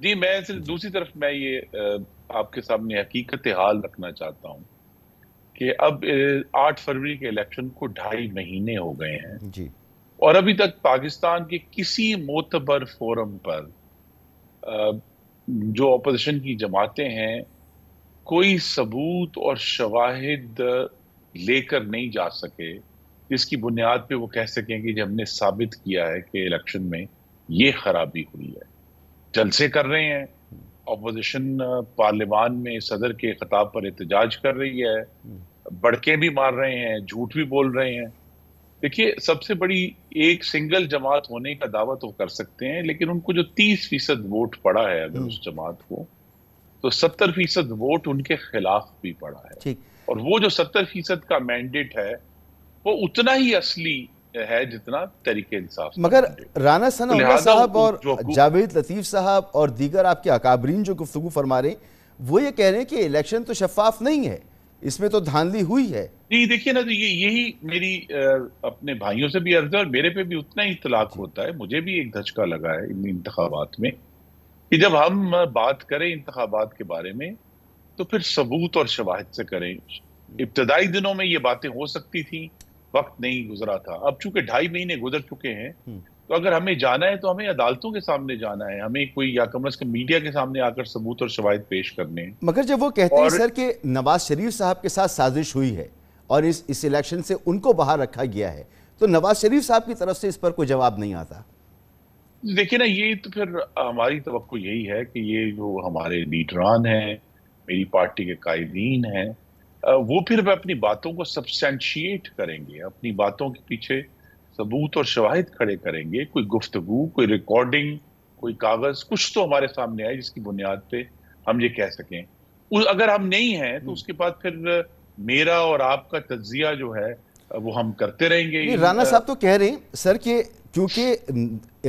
जी मैं सिर्फ दूसरी तरफ मैं ये आपके सामने हकीकत हाल रखना चाहता हूँ कि अब आठ फरवरी के इलेक्शन को ढाई महीने हो गए हैं जी और अभी तक पाकिस्तान के किसी मोतबर फोरम पर जो अपोजिशन की जमातें हैं कोई सबूत और शवाहिद लेकर नहीं जा सके इसकी बुनियाद पे वो कह सकें कि हमने साबित किया है कि इलेक्शन में ये खराबी हुई है जलसे कर रहे हैं अपोजिशन पार्लियामान में सदर के खिताब पर एहतजाज कर रही है बड़के भी मार रहे हैं झूठ भी बोल रहे हैं देखिए सबसे बड़ी एक सिंगल जमात होने का दावा तो कर सकते हैं लेकिन उनको जो तीस फीसद वोट पड़ा है अगर हम्म। उस जमात को तो सत्तर फीसद वोट उनके खिलाफ भी पड़ा है ठीक और वो जो सत्तर फीसद का मैंडेट है वो उतना ही असली है जितना तरीके इंसाफ मगर राना सना तो साहब और जावेद लतीफ साहब और दीगर आपके अकाबरीन जो गुफ्तु फरमा रहे वो ये कह रहे हैं कि इलेक्शन तो शफाफ नहीं है इसमें तो धांधली हुई है जी देखिए ना तो ये यही मेरी अपने भाइयों से भी अर्ज है और मेरे पे भी उतना ही इतलाक होता है मुझे भी एक धचका लगा है इन इंतबात में कि जब हम बात करें इंतबात के बारे में तो फिर सबूत और शवाहद से करें इब्तदाई दिनों में ये बातें हो सकती थी वक्त नहीं गुजरा था अब चूंकि ढाई महीने गुजर चुके हैं हम्म। तो अगर हमें जाना है तो हमें अदालतों के सामने जाना है हमें कोई या कम अज कम मीडिया के सामने आकर सबूत और शवाहद पेश करने मगर जब वो कहते हैं सर कि नवाज शरीफ साहब के साथ साजिश हुई है और इस इस इलेक्शन से उनको बाहर रखा गया है तो नवाज शरीफ साहब की तरफ से इस पर कोई जवाब नहीं आता देखिए ना ये तो फिर हमारी तो यही है कि ये जो हमारे लीडरान हैं मेरी पार्टी के कायदीन हैं वो फिर वह अपनी बातों को सब्सटेंशिएट करेंगे अपनी बातों के पीछे सबूत और शवाहद खड़े करेंगे कोई गुफ्तगु कोई रिकॉर्डिंग कोई कागज कुछ तो हमारे सामने आए जिसकी बुनियाद पे हम ये कह सकें अगर हम नहीं हैं तो हम्म। उसके बाद फिर मेरा और आपका तजिया जो है वो हम करते रहेंगे राना साहब तो कह रहे हैं सर कि क्योंकि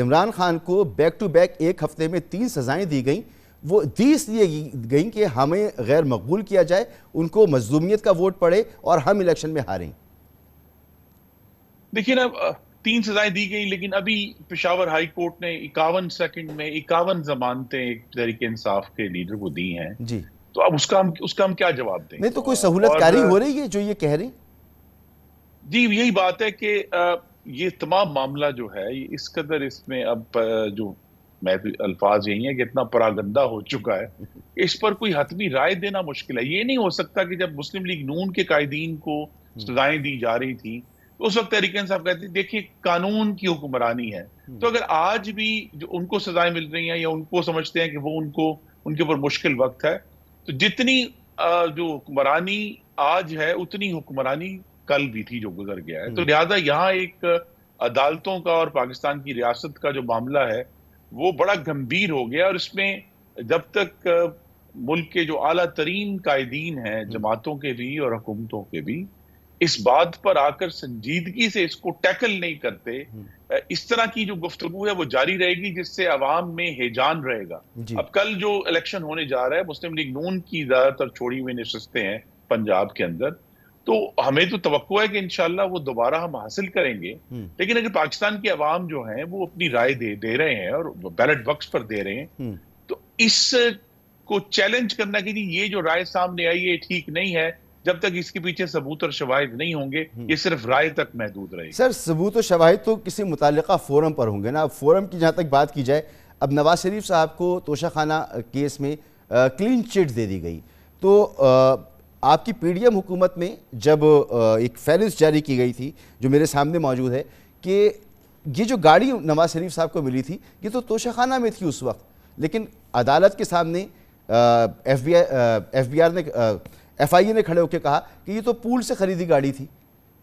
इमरान खान को बैक टू बैक एक हफ्ते में तीन सजाएं दी गई वो दीस लिए गई कि हमें गैर मकबूल किया जाए उनको मजलूमियत का वोट पड़े और हम इलेक्शन में हारें देखिए ना तीन सजाएं दी गई लेकिन अभी पिशावर हाई कोर्ट ने इक्यावन सेकंड में इक्यावन जमानतें एक तरीके इंसाफ के लीडर को दी हैं जी तो अब उसका हम उसका हम क्या जवाब दें नहीं तो कोई सहूलत कारी हो रही है जो ये कह रही जी यही बात है कि ये तमाम मामला जो है इस कदर इसमें अब जो मैं तो अल्फाज यही है कि इतना परागंदा हो चुका है इस पर कोई हतमी राय देना मुश्किल है ये नहीं हो सकता कि जब मुस्लिम लीग नून के कायदीन को सजाएं दी जा रही थी तो उस वक्त तहरीकन साहब कहते देखिए कानून की हुक्मरानी है तो अगर आज भी जो उनको सजाएं मिल रही हैं या उनको समझते हैं कि वो उनको उनके ऊपर मुश्किल वक्त है तो जितनी जो हुक्मरानी आज है उतनी हुक्मरानी कल भी थी जो गुजर गया है तो हम्म। लिहाजा यहाँ एक अदालतों का और पाकिस्तान की रियासत का जो मामला है वो बड़ा गंभीर हो गया और इसमें जब तक मुल्क के जो आला तरीन कायदीन हैं हम्म। जमातों के भी और हुकूमतों के भी इस बात पर आकर संजीदगी से इसको टैकल नहीं करते हम्म। इस तरह की जो गुफ्तगु है वो जारी रहेगी जिससे अवाम में हेजान रहेगा अब कल जो इलेक्शन होने जा रहा है मुस्लिम लीग नून की ज्यादातर छोड़ी हुई नशस्तें हैं पंजाब के अंदर तो हमें तो तो है कि इनशाला वो दोबारा हम हासिल करेंगे हम्म। लेकिन अगर पाकिस्तान की आवाम जो है वो अपनी राय दे दे रहे हैं और बैलेट बक्स पर दे रहे हैं हम्म। तो इस को चैलेंज करना कि ये जो राय सामने आई है ठीक नहीं है जब तक इसके पीछे सबूत और शवाहिद नहीं होंगे हम्म। ये सिर्फ राय तक महदूद रहे सर सबूत और शवाहिद तो किसी मुतल फोरम पर होंगे ना फोरम की जहाँ तक बात की जाए अब नवाज शरीफ साहब को तोशा केस में क्लीन चिट दे दी गई तो आ, आपकी पीडीएम हुकूमत में जब एक फहरिस्त जारी की गई थी जो मेरे सामने मौजूद है कि ये जो गाड़ी नवाज शरीफ साहब को मिली थी ये तो तोशाखाना में थी उस वक्त लेकिन अदालत के सामने F B F B R ने एफ आई ए ने खड़े होकर कहा कि ये तो पूल से खरीदी गाड़ी थी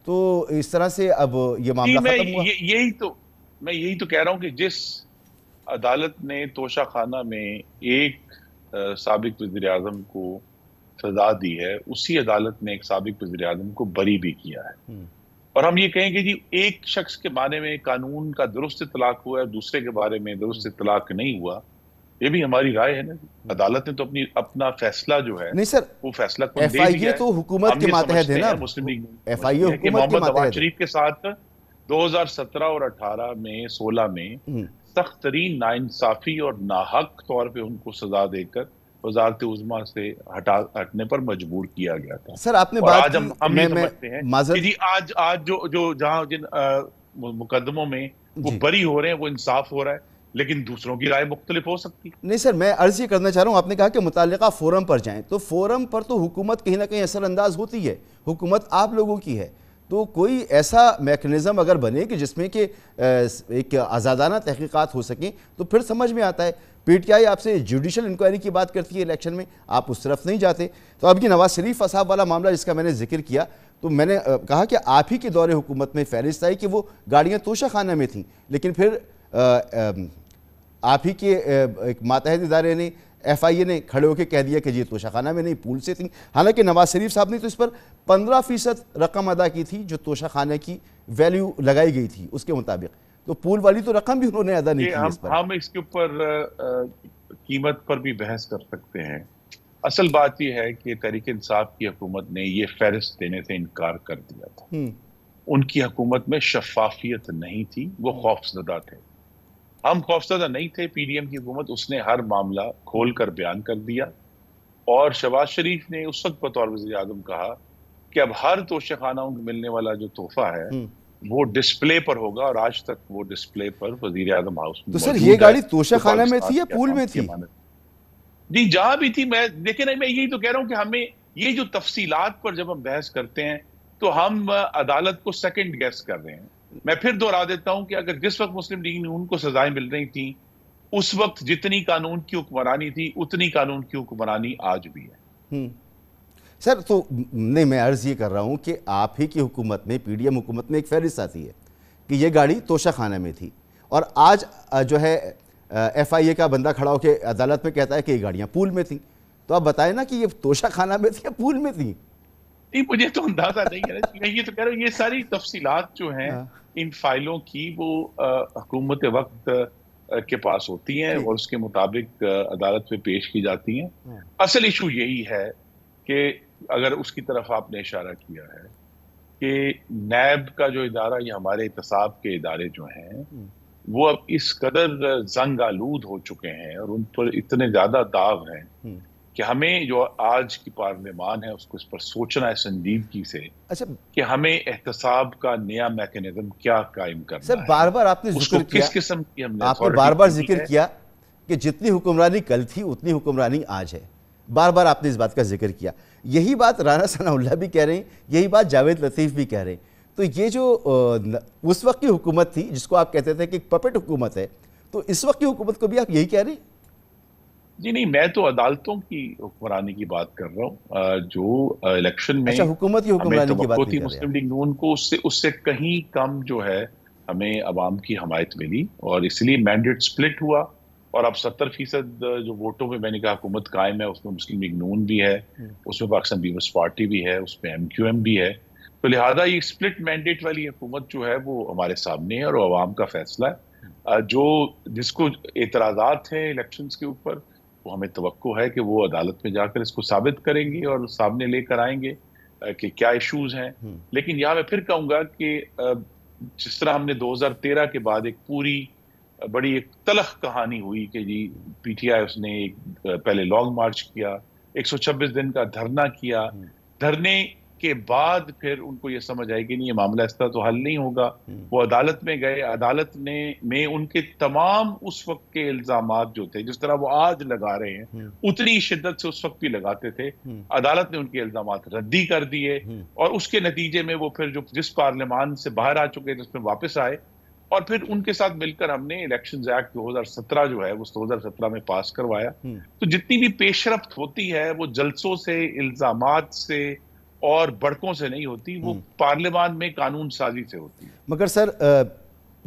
तो इस तरह से अब ये मामला खत्म हुआ यही तो मैं यही तो कह रहा हूँ कि जिस अदालत ने तोशाखाना में एक सबक वजी अजम को सजा दी है उसी अदालत ने एक सबक वजीर आजम को बरी भी किया है हम्म। और हम ये कहेंगे जी एक शख्स के बारे में कानून का दुरुस्त इतलाक हुआ है दूसरे के बारे में दुरुस्त हम्म। इतलाक नहीं हुआ ये भी हमारी राय है ना हम्म। अदालत ने तो अपनी अपना फैसला जो है नहीं सर वो फैसला एफ आई ए तो हुकूमत के मातहत है ना Muslim League F I A Mohammad Nawaz Sharif के साथ 2017 और 18 में 16 में सख्त तरीन नाइंसाफी और नाहक तौर पे उनको सजा देकर वजारत उजमा से हटा हटने पर मजबूर किया गया था सर आपने बात आज हम हम ये समझते हैं कि जी आज आज जो जो जहाँ जिन मुकदमों में वो बरी हो रहे हैं वो इंसाफ हो रहा है लेकिन दूसरों की राय मुख्तलिफ हो सकती है नहीं सर मैं अर्ज ये करना चाह रहा हूँ आपने कहा कि मुतल फोरम पर जाएँ तो फोरम पर तो हुकूमत कहीं ना कहीं असरअंदाज होती है हुकूमत आप लोगों की है तो कोई ऐसा मेकनिज़म अगर बने कि जिसमें कि एक आज़ादाना तहकीक़ात हो सकें तो फिर समझ में आता है पीटीआई आपसे जुडिशल इंक्वायरी की बात करती है इलेक्शन में आप उस तरफ नहीं जाते तो अब ये नवाज शरीफ असाब वाला मामला जिसका मैंने जिक्र किया तो मैंने कहा कि आप ही के दौरे हुकूमत में फहरिस्त आई कि वो गाड़ियाँ तोशा खाना में थी लेकिन फिर आप ही के एक मातहत इदारे ने एफआईए ने खड़े होकर कह दिया कि ये तोशाखाना में नहीं पूल से थी हालांकि नवाज शरीफ साहब ने तो इस पर पंद्रह फीसद रकम अदा की थी जो तोशाखाना की वैल्यू लगाई गई थी उसके मुताबिक तो पूल वाली तो रकम भी उन्होंने अदा नहीं की हम, इस पर। हम इसके ऊपर कीमत पर भी बहस कर सकते हैं असल बात यह है कि तहरीक इंसाफ की हुकूमत ने ये फहरिस्त देने से इनकार कर दिया था हम्म। उनकी हुकूमत में शफाफियत नहीं थी वो खौफजदा थे हम खौफजदा नहीं थे पीडीएम की हुकूमत उसने हर मामला खोल कर बयान कर दिया और शहबाज शरीफ ने उस वक्त बतौर वजी अजम कहा कि अब हर तोशे खाना उनको मिलने वाला जो तोहफा है हम्म। वो डिस्प्ले पर होगा और आज तक वो डिस्प्ले पर वजीर आजम हाउस में तो सर ये गाड़ी तो तोशा खाना में थी या पूल में थी जी जहां भी थी मैं देखे ना मैं यही तो कह रहा हूं कि हमें ये जो तफसीलात पर जब हम बहस करते हैं तो हम अदालत को सेकंड गैस कर रहे हैं मैं फिर दोहरा देता हूं कि अगर जिस वक्त मुस्लिम लीग ने उनको सजाएं मिल रही थी उस वक्त जितनी कानून की हुक्मरानी थी उतनी कानून की हुक्मरानी आज भी है हम्म। सर तो नहीं मैं अर्ज ये कर रहा हूँ कि आप ही की हुकूमत में पीडीएम हुकूमत ने एक फहरिस्त आती है कि ये गाड़ी तोशा खाना में थी और आज जो है एफ आई ए का बंदा खड़ा होकर अदालत में कहता है कि ये गाड़ियाँ पूल में थी तो आप बताएं ना कि ये तोशा खाना में थी या पूल में थी नहीं मुझे तो अंदाजा नहीं है *laughs* ये तो कह रहा हूँ ये सारी तफसीलात जो हैं हाँ। इन फाइलों की वो हकूमत वक्त के पास होती हैं और उसके मुताबिक अदालत में पेश की जाती हैं हम्म। असल इशू यही है कि अगर उसकी तरफ आपने इशारा किया है कि नैब का जो इदारा या हमारे एहतसाब के इदारे जो हैं हम्म। वो अब इस कदर जंग आलूद हो चुके हैं और उन पर इतने ज्यादा दाव हैं हम्म। कि हमें जो आज की पार्लियामान है उसको इस पर सोचना है संजीदगी से अच्छा कि हमें एहतसाब का नया मैकेनिज्म क्या कायम करना सर बार बार आपने जिक्र किया किस किस्म की हमने आपने बार बार जिक्र किया कि जितनी हुक्मरानी कल थी उतनी हुक्मरानी आज है बार बार आपने इस बात का जिक्र किया यही बात राना सनाउल्ला भी कह रहे हैं यही बात जावेद लतीफ़ भी कह रहे हैं तो ये जो उस वक्त की हुकूमत थी जिसको आप कहते थे कि पपेट हुकूमत है तो इस वक्त की हुकूमत को भी आप यही कह रहे हैं जी नहीं मैं तो अदालतों की हुक्मरानी की बात कर रहा हूँ जो इलेक्शन में अच्छा, हुकूमत की हुक्मरानी तो की बात थी मुस्लिम लीग नून को उससे उससे कहीं कम जो है हमें आवाम की हमायत मिली और इसलिए मैंडेट स्प्लिट हुआ और अब सत्तर फीसद जो वोटों में मैंने कहा हुकूमत कायम है उसमें मुस्लिम लीग नून भी है हम्म। उसमें पाकिस्तान पीपल्स पार्टी भी है उसमें एम क्यू एम भी है तो लिहाजा ये स्प्लिट मैंडेट वाली हुकूमत जो है वो हमारे सामने है और आवाम का फैसला है हम्म। जो जिसको एतराज़ात हैं इलेक्शन के ऊपर हमें तो है कि वो अदालत में जाकर इसको साबित करेंगे और सामने लेकर आएंगे कि क्या इश्यूज हैं हम्म। लेकिन यहाँ मैं फिर कहूंगा कि जिस तरह हमने 2013 के बाद एक पूरी बड़ी एक तलख कहानी हुई कि जी पीटीआई उसने एक पहले लॉन्ग मार्च किया 126 दिन का धरना किया हम्म। धरने के बाद फिर उनको ये समझ आएगी नहीं ये मामला इस तरह तो हल नहीं होगा हम्म। वो अदालत में गए अदालत ने में उनके तमाम उस वक्त के इल्जाम जो थे जिस तरह वो आज लगा रहे हैं हम्म। उतनी शिद्दत से उस वक्त भी लगाते थे हम्म। अदालत ने उनके इल्जाम रद्दी कर दिए और उसके नतीजे में वो फिर जो जिस पार्लियामान से बाहर आ चुके थे उसमें वापस आए और फिर उनके साथ मिलकर हमने इलेक्शन एक्ट 2017 जो है वो 2017 में पास करवाया तो जितनी भी पेशरफ होती है वो जलसों से इल्जाम से और बड़कों से नहीं होती वो हम्म। पार्लियामान में कानून साजी से होती है मगर सर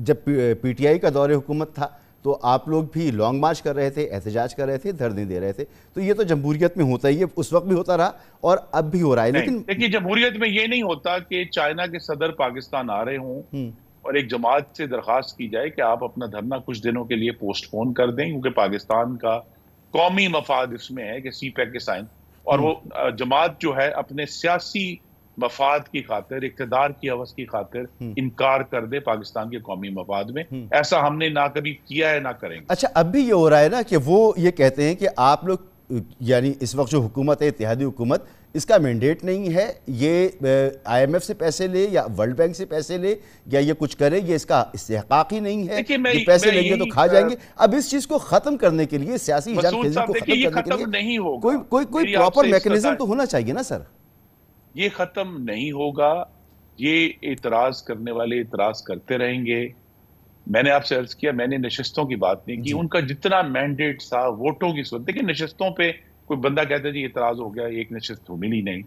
जब पीटीआई का दौरे हुकूमत था तो आप लोग भी लॉन्ग मार्च कर रहे थे एहतजाज कर रहे थे धरने दे रहे थे तो ये तो जमहूरियत में होता ही है उस वक्त भी होता रहा और अब भी हो रहा है लेकिन देखिए जमहूरियत में ये नहीं होता कि चाइना के सदर पाकिस्तान आ रहे हों हम्म। और एक जमात से दरखास्त की जाए कि आप अपना धरना कुछ दिनों के लिए पोस्टपोन कर दें क्योंकि पाकिस्तान का कौमी मफाद इसमें है कि सी पैक e के साइन और वो हम्म। जमात जो है अपने सियासी मफाद की खातिर इकतदार की हवस की खातिर हम्म। इनकार कर दे पाकिस्तान के कौमी मफाद में हम्म। ऐसा हमने ना कभी किया है ना करेंगे अच्छा अब भी ये हो रहा है ना कि वो ये कहते हैं कि आप लोग यानी इस वक्त जो हुकूमत है इतिहादी हुकूमत इसका मैंडेट नहीं है ये आईएमएफ से पैसे ले या वर्ल्ड बैंक से पैसे ले या ये कुछ करे ये इसका इस्तेहकाक ही नहीं है ये पैसे लेंगे तो खा जाएंगे अब इस चीज को खत्म करने के लिए सियासी को खत्म करने के लिए कोई कोई कोई प्रॉपर मैकेनिज्म तो होना चाहिए ना सर ये खत्म नहीं होगा ये इतराज करने वाले इतराज करते रहेंगे मैंने आपसे अर्ज किया मैंने नशस्तों की बात नहीं की उनका जितना मैंडेट था वोटों की सुनते नशस्तों पर कोई बंदा कहता जी इतराज हो गया एक नशस्त तो मिली नहीं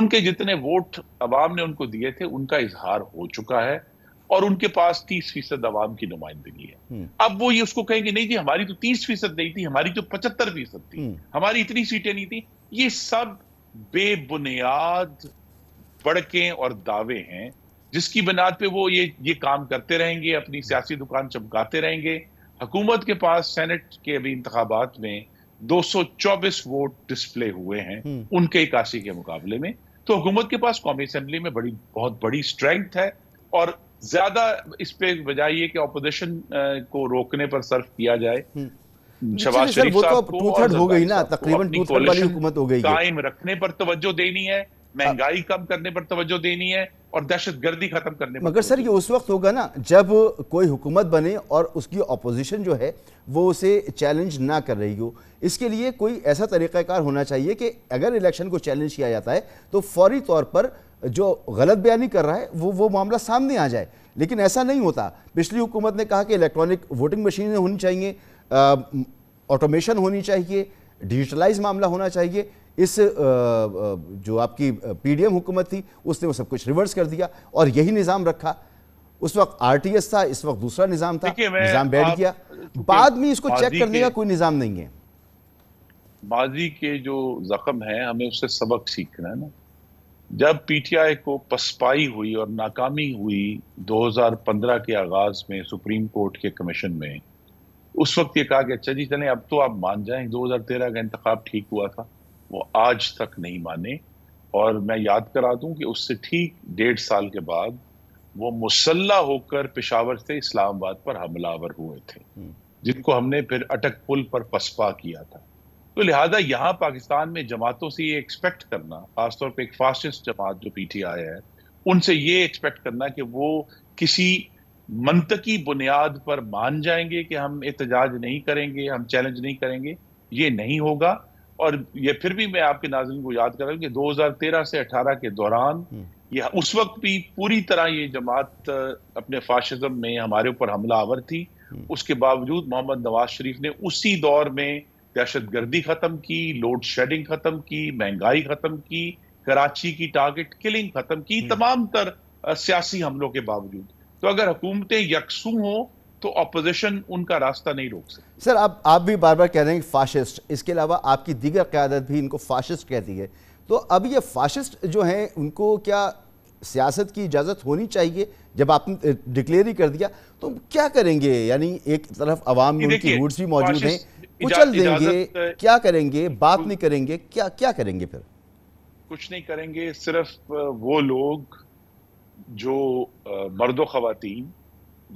उनके जितने वोट अवाम ने उनको दिए थे उनका इजहार हो चुका है और उनके पास तीस फीसद अवाम की नुमाइंदगी है हम्म। अब वो ये उसको कहेंगे नहीं जी हमारी तो तीस फीसद नहीं थी हमारी तो पचहत्तर फीसद थी हम्म। हमारी इतनी सीटें नहीं थी ये सब बेबुनियाद बड़कें और दावे हैं जिसकी बुनियाद पे वो ये ये काम करते रहेंगे अपनी सियासी दुकान चमकाते रहेंगे हुकूमत के पास सेनेट के अभी इंतबात में 224 वोट डिस्प्ले हुए हैं हम्म। उनके इक्यासी के मुकाबले में तो हुकूमत के पास कौमी असम्बली में बड़ी बहुत बड़ी स्ट्रेंथ है और ज्यादा इस पे बजाय ये कि ऑपोजिशन को रोकने पर सर्फ किया जाए हम्म। शबाज शरीफ तो साहब को हो गई ना तकरीबन कायम रखने पर तवज्जो देनी है महंगाई कम करने पर तवज्जो देनी है और दहशत गर्दी खत्म करने मगर सर ये उस वक्त होगा ना जब कोई हुकूमत बने और उसकी अपोजिशन जो है वो उसे चैलेंज ना कर रही हो इसके लिए कोई ऐसा तरीक़ाकार होना चाहिए कि अगर इलेक्शन को चैलेंज किया जाता है तो फौरी तौर पर जो गलत बयानी कर रहा है वो वो मामला सामने आ जाए लेकिन ऐसा नहीं होता पिछली हुकूमत ने कहा कि इलेक्ट्रॉनिक वोटिंग मशीनें होनी चाहिए ऑटोमेशन होनी चाहिए डिजिटलाइज मामला होना चाहिए इस जो आपकी पीडीएम हुकूमत थी उसने वो सब कुछ रिवर्स कर दिया और यही निज़ाम रखा उस वक्त आरटीएस था इस वक्त दूसरा निज़ाम था निज़ाम बैठ गया बाद में इसको चेक करने का कोई निज़ाम नहीं है माजी के जो जख्म हैं हमें उससे सबक सीखना है ना जब पीटीआई को पसपाई हुई और नाकामी हुई 2015 के आगाज में सुप्रीम कोर्ट के कमीशन में उस वक्त ये कहा कि अच्छा जी चले अब तो आप मान जाएं 2013 का इंतखब ठीक हुआ था वो आज तक नहीं माने और मैं याद करा दूं कि उससे ठीक डेढ़ साल के बाद वो मुसल्ला होकर पेशावर से इस्लामाबाद पर हमलावर हुए थे हम्म। जिनको हमने फिर अटक पुल पर पसपा किया था तो लिहाजा यहाँ पाकिस्तान में जमातों से ये एक्सपेक्ट करना खासतौर पर एक फास्टेस्ट जमात जो पी टी आई है उनसे ये एक्सपेक्ट करना कि वो किसी मनतकी बुनियाद पर मान जाएंगे कि हम एहतजाज नहीं करेंगे हम चैलेंज नहीं करेंगे ये नहीं होगा और ये फिर भी मैं आपके नाजरन को याद कर रहा हूँ कि 2013 से 18 के दौरान हम्म। यह उस वक्त भी पूरी तरह ये जमात अपने फाशिज्म में हमारे ऊपर हमला आवर थी हम्म। उसके बावजूद मोहम्मद नवाज शरीफ ने उसी दौर में दहशत गर्दी खत्म की लोड शेडिंग खत्म की महंगाई खत्म की कराची की टारगेट किलिंग खत्म की हम्म। तमाम तर सियासी हमलों के बावजूद तो अगर हुकूमतें यकसू हों तो अपोजिशन उनका रास्ता नहीं रोक सकती सर आप आप भी बार बार कह रहे हैं फाशिस्ट इसके अलावा आपकी दीगर क्यादत भी इनको फाशिस्ट कहती है तो अब ये फाशिस्ट जो हैं उनको क्या सियासत की इजाज़त होनी चाहिए जब आपने डिक्लेयर ही कर दिया तो क्या करेंगे यानी एक तरफ आवाम में उनकी रूट्स भी मौजूद हैं कुचल देंगे क्या करेंगे बात नहीं करेंगे क्या क्या करेंगे फिर कुछ नहीं करेंगे सिर्फ वो लोग जो मर्द खातन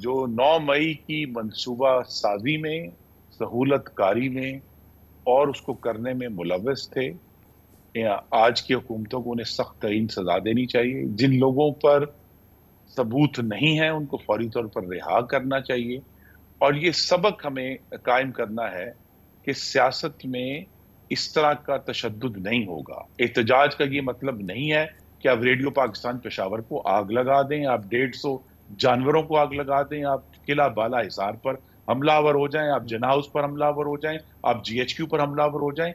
जो 9 मई की मनसूबा साजी में सहूलत कारी में और उसको करने में मुलवस थे आज की हुकूमतों को उन्हें सख्त तरीन सजा देनी चाहिए जिन लोगों पर सबूत नहीं है उनको फौरी तौर पर रिहा करना चाहिए और ये सबक हमें कायम करना है कि सियासत में इस तरह का तशद नहीं होगा एहतजाज का ये मतलब नहीं है कि आप रेडियो पाकिस्तान पेशावर को आग लगा दें आप डेढ़ सौ जानवरों को आग लगा दें आप किला बाला हिसार पर हमलावर हो जाएं आप जनाउस पर हमलावर हो जाएं आप जीएचक्यू पर हमलावर हो जाएं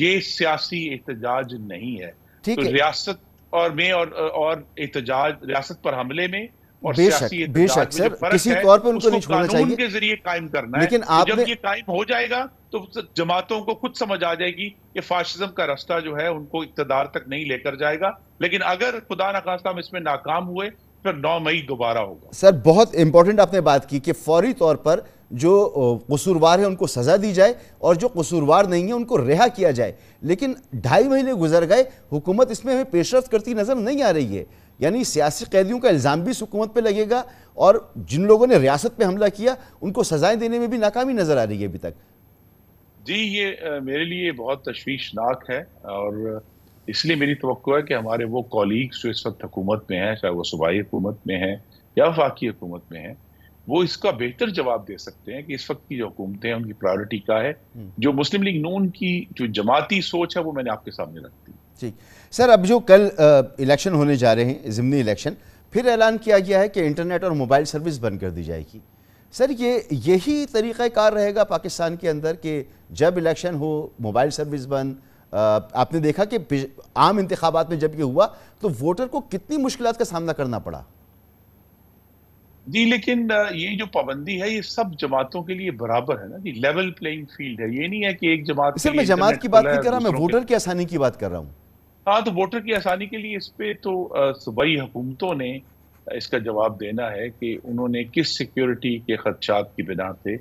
ये सियासी एहतजाज नहीं है तो रियासत और में और और एहतजाज रियासत पर हमले में और बेशक सर किसी तौर पे उनको नहीं छोड़ना चाहिए के जरिए कायम करना लेकिन है तो आपने... जब ये कायम हो जाएगा तो जमातों को खुद समझ आ जाएगी कि फाशिज्म का रास्ता जो है उनको इकतदार तक नहीं लेकर जाएगा लेकिन अगर खुदा खास्ता हम इसमें नाकाम हुए पर 9 मई दोबारा होगा सर बहुत इंपॉर्टेंट आपने बात की कि फौरी तौर पर जो कसूरवार है उनको सज़ा दी जाए और जो कसूरवार नहीं है उनको रिहा किया जाए लेकिन ढाई महीने गुजर गए हुकूमत इसमें हमें पेशरफ करती नज़र नहीं आ रही है यानी सियासी कैदियों का इल्ज़ाम भी इस हुकूमत पर लगेगा और जिन लोगों ने रियासत पर हमला किया उनको सजाएं देने में भी नाकामी नज़र आ रही है अभी तक जी ये मेरे लिए बहुत तशवीशनाक है और इसलिए मेरी तो है कि हमारे वो कॉलीग्स जो इस वक्त हुकूमत में हैं चाहे वो सूबाई हुकूमत में हैं या वफाकी हुकूमत में हैं वो इसका बेहतर जवाब दे सकते हैं कि इस वक्त की जो हुकूमतें हैं उनकी प्रायोरिटी क्या है हम्म। जो मुस्लिम लीग नून की जो जमाती सोच है वो मैंने आपके सामने रख दी ठीक सर अब जो कल इलेक्शन होने जा रहे हैं ज़मनी इलेक्शन फिर ऐलान किया गया है कि इंटरनेट और मोबाइल सर्विस बंद कर दी जाएगी सर ये यही तरीक़ार रहेगा पाकिस्तान के अंदर कि जब इलेक्शन हो मोबाइल सर्विस बंद आपने देखा कि आम इंतबात में जब ये हुआ तो वोटर को कितनी मुश्किल का सामना करना पड़ा जी लेकिन ये जो पाबंदी है ये सब जमातों के लिए बराबर है ना जी लेवल प्लेइंग फील्ड है ये नहीं है कि एक जमात सर मैं जमात की बात नहीं कर रहा मैं वोटर की आसानी की बात कर रहा हूँ हाँ तो वोटर की आसानी के लिए इस पे तो सूबाई हुकूमतों ने इसका जवाब देना है कि उन्होंने किस सिक्योरिटी के खदशात की बिना पे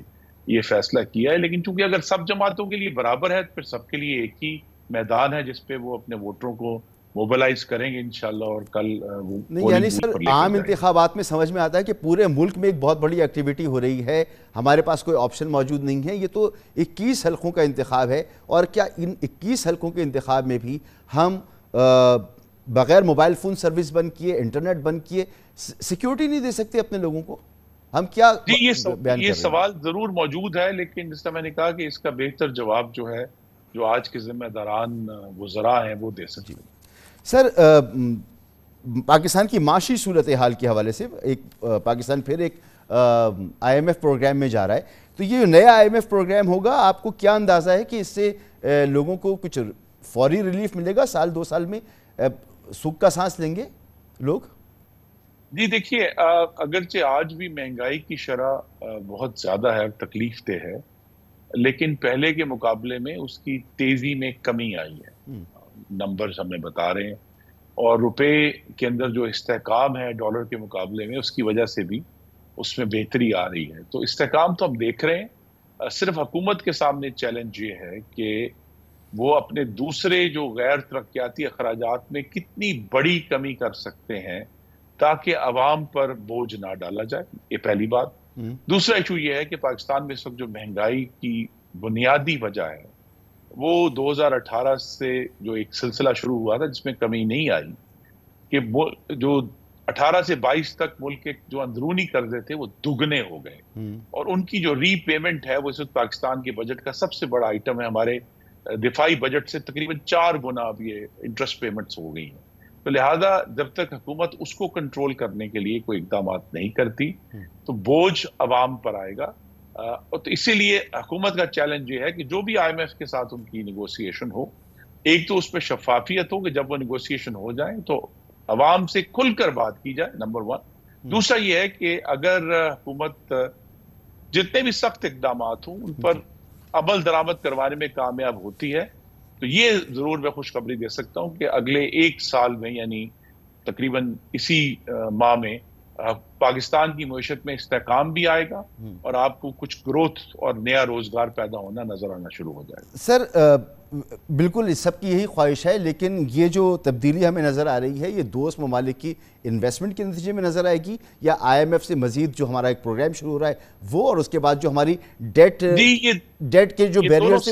ये फैसला किया है लेकिन चूंकि अगर सब जमातों के लिए बराबर है तो फिर सबके लिए एक ही मैदान है जिसपे वो अपने वोटरों को मोबालाइज करेंगे इनशाला और कल नहीं यानी सर आम इंतबात में समझ में आता है कि पूरे मुल्क में एक बहुत बड़ी एक्टिविटी हो रही है हमारे पास कोई ऑप्शन मौजूद नहीं है ये तो 21 हलकों का इंतखब है और क्या इन 21 हलकों के इंतखब में भी हम बग़ैर मोबाइल फ़ोन सर्विस बंद किए इंटरनेट बंद किए सिक्योरिटी नहीं दे सकते अपने लोगों को हम क्या ये, ये सवाल ज़रूर मौजूद है लेकिन जिसका मैंने कहा कि इसका बेहतर जवाब जो है जो आज के जिम्मेदारान गुजरा हैं वो दे सकते हैं सर पाकिस्तान की माशी सूरत हाल के हवाले से एक पाकिस्तान फिर एक आईएमएफ प्रोग्राम में जा रहा है तो ये आई नया आईएमएफ प्रोग्राम होगा आपको क्या अंदाज़ा है कि इससे लोगों को कुछ फौरी रिलीफ मिलेगा साल दो साल में सुख का सांस लेंगे लोग जी देखिए अगरचे आज भी महंगाई की शरह बहुत ज़्यादा है तकलीफ दे है लेकिन पहले के मुकाबले में उसकी तेजी में कमी आई है नंबर हम्म। हमें बता रहे हैं और रुपए के अंदर जो इस्तेकाम है डॉलर के मुकाबले में उसकी वजह से भी उसमें बेहतरी आ रही है तो इस्तेकाम तो हम देख रहे हैं सिर्फ हुकूमत के सामने चैलेंज ये है कि वो अपने दूसरे जो गैर तरक्याती अखराज में कितनी बड़ी कमी कर सकते हैं ताकि आवाम पर बोझ ना डाला जाए ये पहली बात दूसरा इशू यह है कि पाकिस्तान में इस वक्त जो महंगाई की बुनियादी वजह है वो 2018 से जो एक सिलसिला शुरू हुआ था जिसमें कमी नहीं आई कि जो 18 से 22 तक मुल्क के जो अंदरूनी कर्जे थे वो दुगने हो गए हम्म। और उनकी जो रीपेमेंट है वो इस वक्त पाकिस्तान के बजट का सबसे बड़ा आइटम है हमारे दिफाई बजट से तकरीबन चार गुना अब ये इंटरेस्ट पेमेंट्स हो गई हैं तो लिहाजा जब तक हुकूमत उसको कंट्रोल करने के लिए कोई इकदाम नहीं करती हम्म। तो बोझ आवाम पर आएगा तो इसीलिए हुकूमत का चैलेंज ये है कि जो भी आई एम एफ के साथ उनकी निगोसिएशन हो एक तो उस पर शफाफियत हो कि जब वो निगोसिएशन हो जाए तो आवाम से खुलकर बात की जाए नंबर वन हम्म। दूसरा ये है कि अगर हुकूमत जितने भी सख्त इकदाम हों उन पर अमल दरामद करवाने में कामयाब होती है तो ये जरूर मैं खुशखबरी दे सकता हूँ कि अगले एक साल में यानी तकरीबन इसी माह में पाकिस्तान की मीशत में इस्तेकाम भी आएगा हम्म। और आपको कुछ ग्रोथ और नया रोजगार पैदा होना नजर आना शुरू हो जाएगा सर आ, बिल्कुल इस सब की यही ख्वाहिश है लेकिन ये जो तब्दीली हमें नज़र आ रही है ये दोस्त ममालिक की इन्वेस्टमेंट के नतीजे में नज़र आएगी या आई एम एफ से मजीद जो हमारा एक प्रोग्राम शुरू हो रहा है वो और उसके बाद जो हमारी डेट डेट के जो बैरियर से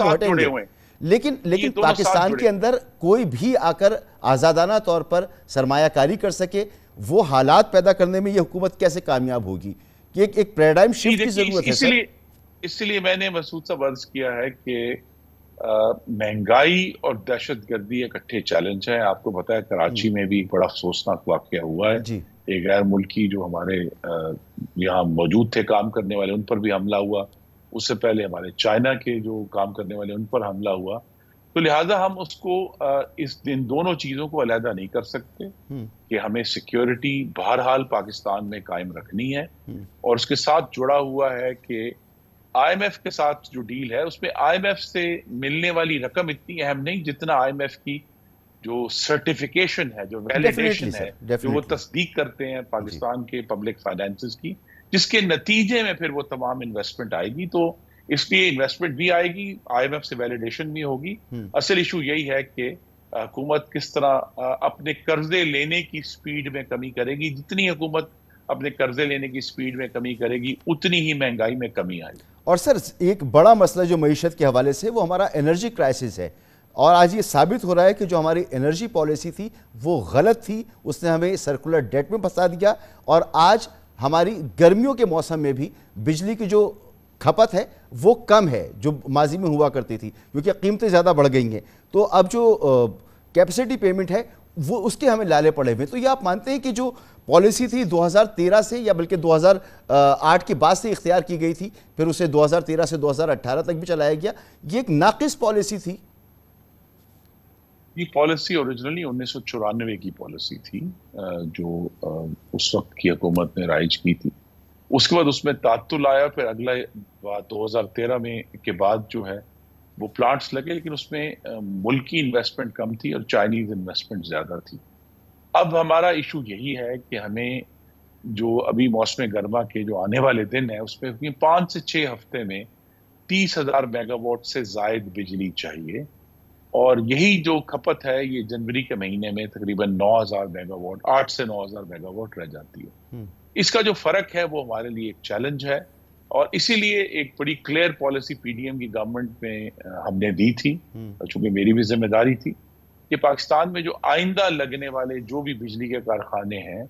लेकिन लेकिन पाकिस्तान के अंदर कोई भी आकर आज़ादाना तौर पर सरमायाकारी कर सके वो हालात पैदा करने में ये हुकूमत कैसे कामयाब होगी कि एक एक पैराडाइम शिफ्ट की जरूरत है इसलिए इसलिए मैंने मसूद साहब अर्ज किया है कि महंगाई और दहशत गर्दी इकट्ठे चैलेंज है आपको पता है कराची में भी बड़ा अफसोसनाक वाक्य हुआ है जी एक गैर मुल्की जो हमारे यहाँ मौजूद थे काम करने वाले उन पर भी हमला हुआ उससे पहले हमारे चाइना के जो काम करने वाले उन पर हमला हुआ तो लिहाजा हम उसको इस इन दोनों चीज़ों को अलहदा नहीं कर सकते हम्म। कि हमें सिक्योरिटी बहरहाल पाकिस्तान में कायम रखनी है हम्म। और उसके साथ जुड़ा हुआ है कि आईएमएफ के साथ जो डील है उसमें आईएमएफ से मिलने वाली रकम इतनी अहम नहीं जितना आईएमएफ की जो सर्टिफिकेशन है जो वैलिडेशन है जो वो तस्दीक करते हैं पाकिस्तान के पब्लिक फाइनेंसिस की जिसके नतीजे में फिर वो तमाम इन्वेस्टमेंट आएगी तो इसलिए इन्वेस्टमेंट भी आएगी आईएमएफ से वैलिडेशन भी होगी हम्म। असल इशू यही है कि हुकूमत किस तरह अपने कर्जे लेने की स्पीड में कमी करेगी जितनी हुकूमत अपने कर्जे लेने की स्पीड में कमी करेगी उतनी ही महंगाई में कमी आएगी और सर एक बड़ा मसला जो मीशत के हवाले से वो हमारा एनर्जी क्राइसिस है और आज ये साबित हो रहा है कि जो हमारी एनर्जी पॉलिसी थी वो गलत थी उसने हमें सर्कुलर डेट में फंसा दिया और आज हमारी गर्मियों के मौसम में भी बिजली की जो खपत है वो कम है जो माजी में हुआ करती थी क्योंकि कीमतें ज़्यादा बढ़ गई हैं तो अब जो कैपेसिटी पेमेंट है वो उसके हमें लाले पड़े हुए तो ये आप मानते हैं कि जो पॉलिसी थी 2013 से या बल्कि 2008 के बाद से इख्तियार की गई थी फिर उसे 2013 से 2018 तक भी चलाया गया ये एक नाकिस पॉलिसी थी ये पॉलिसी ओरिजिनली उन्नीस की पॉलिसी थी जो उस वक्त की हुकूमत ने राइज की थी उसके बाद उसमें तातुल आया फिर अगला 2013 में के बाद जो है वो प्लांट्स लगे लेकिन उसमें मुल्की इन्वेस्टमेंट कम थी और चाइनीज इन्वेस्टमेंट ज़्यादा थी अब हमारा इशू यही है कि हमें जो अभी मौसम गर्मा के जो आने वाले दिन है उसमें पाँच से छः हफ्ते में तीस हज़ार मेगावाट से जायद बिजली चाहिए और यही जो खपत है ये जनवरी के महीने में तकरीबन 9000 मेगावाट 8 से 9000 मेगावाट रह जाती है हम्म। इसका जो फर्क है वो हमारे लिए एक चैलेंज है और इसीलिए एक बड़ी क्लियर पॉलिसी पीडीएम की गवर्नमेंट में हमने दी थी हम्म। चूंकि मेरी भी जिम्मेदारी थी कि पाकिस्तान में जो आइंदा लगने वाले जो भी बिजली के कारखाने हैं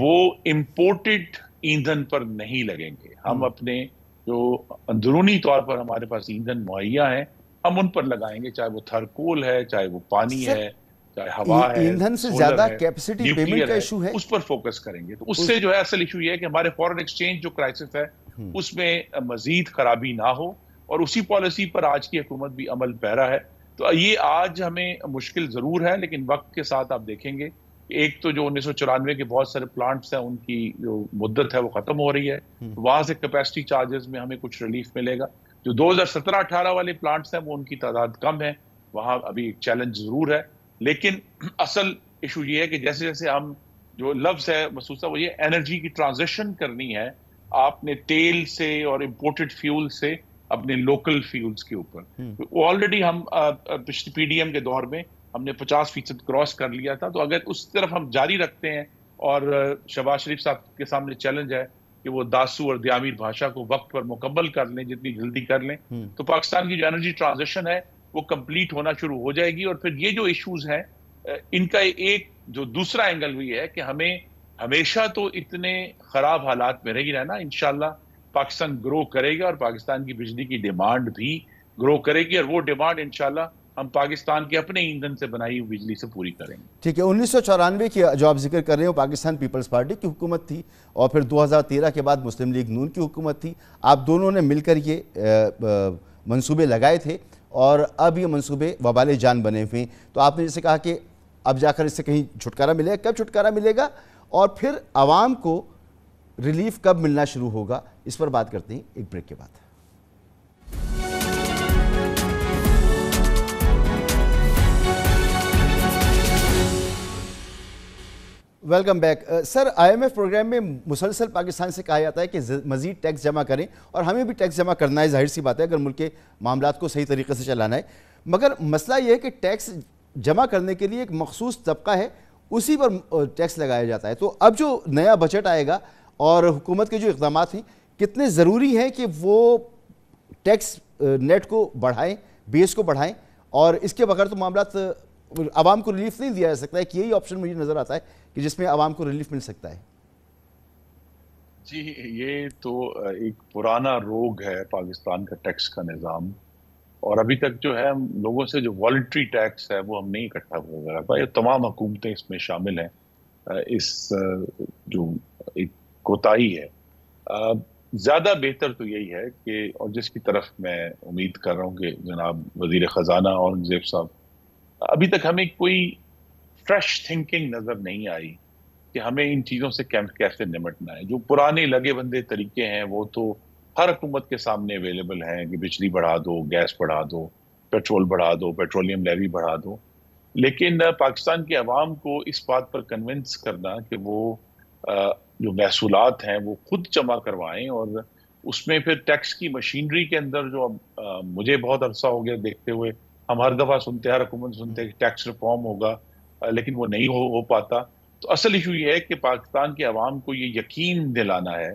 वो इम्पोर्टेड ईंधन पर नहीं लगेंगे हम हम्म। अपने जो अंदरूनी तौर पर हमारे पास ईंधन मुहैया है हम उन पर लगाएंगे चाहे वो थर्कोल है चाहे वो पानी है चाहे हवा है ईंधन से ज्यादा कैपेसिटी पेमेंट का इशू है उस पर फोकस करेंगे तो उससे जो है असल इशू ये है कि हमारे फॉरेन एक्सचेंज जो क्राइसिस है हम्म। उसमें मजीद खराबी ना हो और उसी पॉलिसी पर आज की हुकूमत भी अमल पैरा है तो ये आज हमें मुश्किल जरूर है लेकिन वक्त के साथ आप देखेंगे एक तो जो उन्नीस के बहुत सारे प्लांट्स हैं उनकी जो मुद्दत है वो खत्म हो रही है हम्म। वहां से कैपेसिटी चार्जेस में हमें कुछ रिलीफ मिलेगा जो 2017-18 वाले प्लांट्स हैं वो उनकी तादाद कम है वहाँ अभी एक चैलेंज ज़रूर है लेकिन *clears throat* असल इशू ये है कि जैसे जैसे हम जो लफ्स है मसूसा वो ये एनर्जी की ट्रांजेक्शन करनी है आपने तेल से और इम्पोर्टेड फ्यूल से अपने लोकल फ्यूल्स के ऊपर ऑलरेडी हम्म। तो हम पिछली पीडीएम के दौर में हमने 50 फीसद क्रॉस कर लिया था तो अगर उस तरफ हम जारी रखते हैं और शबाज शरीफ साहब के सामने चैलेंज है कि वो दासू और दयामीर भाषा को वक्त पर मुकम्मल कर लें जितनी जल्दी कर लें हम्म। तो पाकिस्तान की जो एनर्जी ट्रांजेक्शन है वो कंप्लीट होना शुरू हो जाएगी और फिर ये जो इश्यूज हैं इनका एक जो दूसरा एंगल भी है कि हमें हमेशा तो इतने खराब हालात में रहेगी रहना इनशाला पाकिस्तान ग्रो करेगा और पाकिस्तान की बिजली की डिमांड भी ग्रो करेगी और वो डिमांड इनशाला हम पाकिस्तान के अपने ईंधन से बनाई हुई बिजली से पूरी करेंगे ठीक है उन्नीस की जो आप जिक्र कर रहे हो पाकिस्तान पीपल्स पार्टी की हुकूमत थी और फिर 2013 के बाद मुस्लिम लीग नून की हुकूमत थी आप दोनों ने मिलकर ये मंसूबे लगाए थे और अब ये मंसूबे वबाल जान बने हुए तो आपने जैसे कहा कि अब जाकर इससे कहीं छुटकारा मिलेगा कब छुटकारा मिलेगा और फिर आवाम को रिलीफ कब मिलना शुरू होगा इस पर बात करते हैं एक ब्रेक के बाद welcome back sir IMF program में मुसलसल पाकिस्तान से कहा जाता है कि मजीद टैक्स जमा करें और हमें भी टैक्स जमा करना है जाहिर सी बात है अगर मुल्क के मामला को सही तरीके से चलाना है मगर मसला यह है कि टैक्स जमा करने के लिए एक मखसूस तबका है उसी पर टैक्स लगाया जाता है तो अब जो नया बजट आएगा और हुकूमत के जो इकदाम हैं कितने ज़रूरी हैं कि वो टैक्स नेट को बढ़ाएँ बेस को बढ़ाएँ और इसके बगैर तो मामला आवाम को रिलीफ नहीं दिया जा सकता है कि यही ऑप्शन मुझे नज़र आता है कि जिसमें आवाम को रिलीफ मिल सकता है जी ये तो एक पुराना रोग है पाकिस्तान का टैक्स का निज़ाम और अभी तक जो है हम लोगों से जो वॉल्ट्री टैक्स है वो हम नहीं इकट्ठा कर ये तमाम हुकूमतें इसमें शामिल हैं इस जो एक कोताही है ज़्यादा बेहतर तो यही है कि और जिसकी तरफ मैं उम्मीद कर रहा हूँ कि जनाब वजीर ख़जाना औरंगजेब साहब अभी तक हमें कोई फ्रेश थिंकिंग नजर नहीं आई कि हमें इन चीजों से कैसे निमटना है जो पुराने लगे बंदे तरीके हैं वो तो हर हुकूमत के सामने अवेलेबल हैं कि बिजली बढ़ा दो गैस बढ़ा दो पेट्रोल बढ़ा दो पेट्रोलियम लेवी बढ़ा दो लेकिन पाकिस्तान के अवाम को इस बात पर कन्विंस करना कि वो जो महसूलत हैं वो खुद जमा करवाएं और उसमें फिर टैक्स की मशीनरी के अंदर जो अब मुझे बहुत अरसा हो गया देखते हुए हम हर दफा सुनते हैं हर हुकूमत सुनते हैं कि टैक्स रिफॉर्म होगा लेकिन वो नहीं हो, हो पाता तो असल इशू ये है कि पाकिस्तान के अवाम को ये यकीन दिलाना है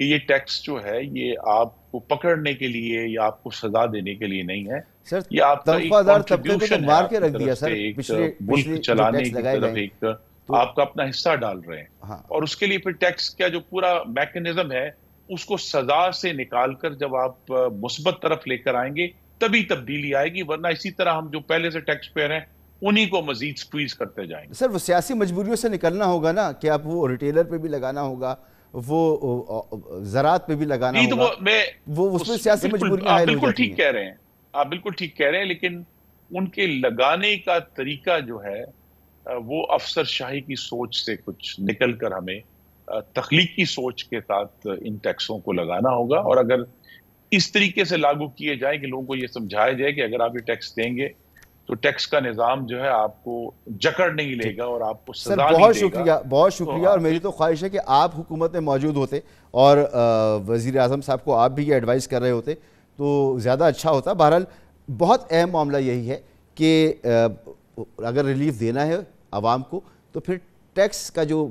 कि ये टैक्स जो है ये आपको पकड़ने के लिए या आपको सजा देने के लिए नहीं है सर ये आपका तो रख दिया सर पिछले मुल्क चलाने की तरफ एक तो, आपका अपना हिस्सा डाल रहे हैं हाँ। और उसके लिए फिर टैक्स का जो पूरा मैकेनिज्म है उसको सजा से निकालकर जब आप मुस्बत तरफ लेकर आएंगे तभी तब्दीली आएगी वरना इसी तरह हम जो पहले से टैक्स पेयर हैं उन्हीं को मजीद स्क्वीज करते जाएंगे सर वो सियासी मजबूरियों से निकलना होगा ना कि आप वो रिटेलर पे भी लगाना होगा वो ज़रात पे भी लगाना तो होगा वो मैं वो उसमें सियासी मजबूरी आप बिल्कुल ठीक कह रहे हैं आप बिल्कुल ठीक कह रहे हैं लेकिन उनके लगाने का तरीका जो है वो अफसरशाही की सोच से कुछ निकल कर हमें तखलीकी सोच के साथ इन टैक्सों को लगाना होगा और अगर इस तरीके से लागू किए जाए कि लोगों को ये समझाया जाए कि अगर आप ये टैक्स देंगे तो टैक्स का निज़ाम जो है आपको जकड़ नहीं लेगा और आपको सजा सर, बहुत शुक्रिया बहुत तो शुक्रिया तो और मेरी तो ख्वाहिश है कि आप हुकूमत में मौजूद होते और वजीर अजम साहब को आप भी ये एडवाइस कर रहे होते तो ज़्यादा अच्छा होता बहरहाल बहुत अहम मामला यही है कि अगर रिलीफ देना है आवाम को तो फिर टैक्स का जो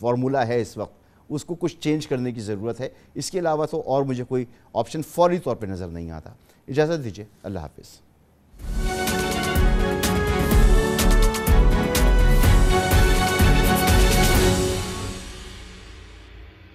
फार्मूला है इस वक्त उसको कुछ चेंज करने की ज़रूरत है इसके अलावा तो और मुझे कोई ऑप्शन फौरी तौर पर नज़र नहीं आता इजाज़त दीजिए अल्लाह हाफिज़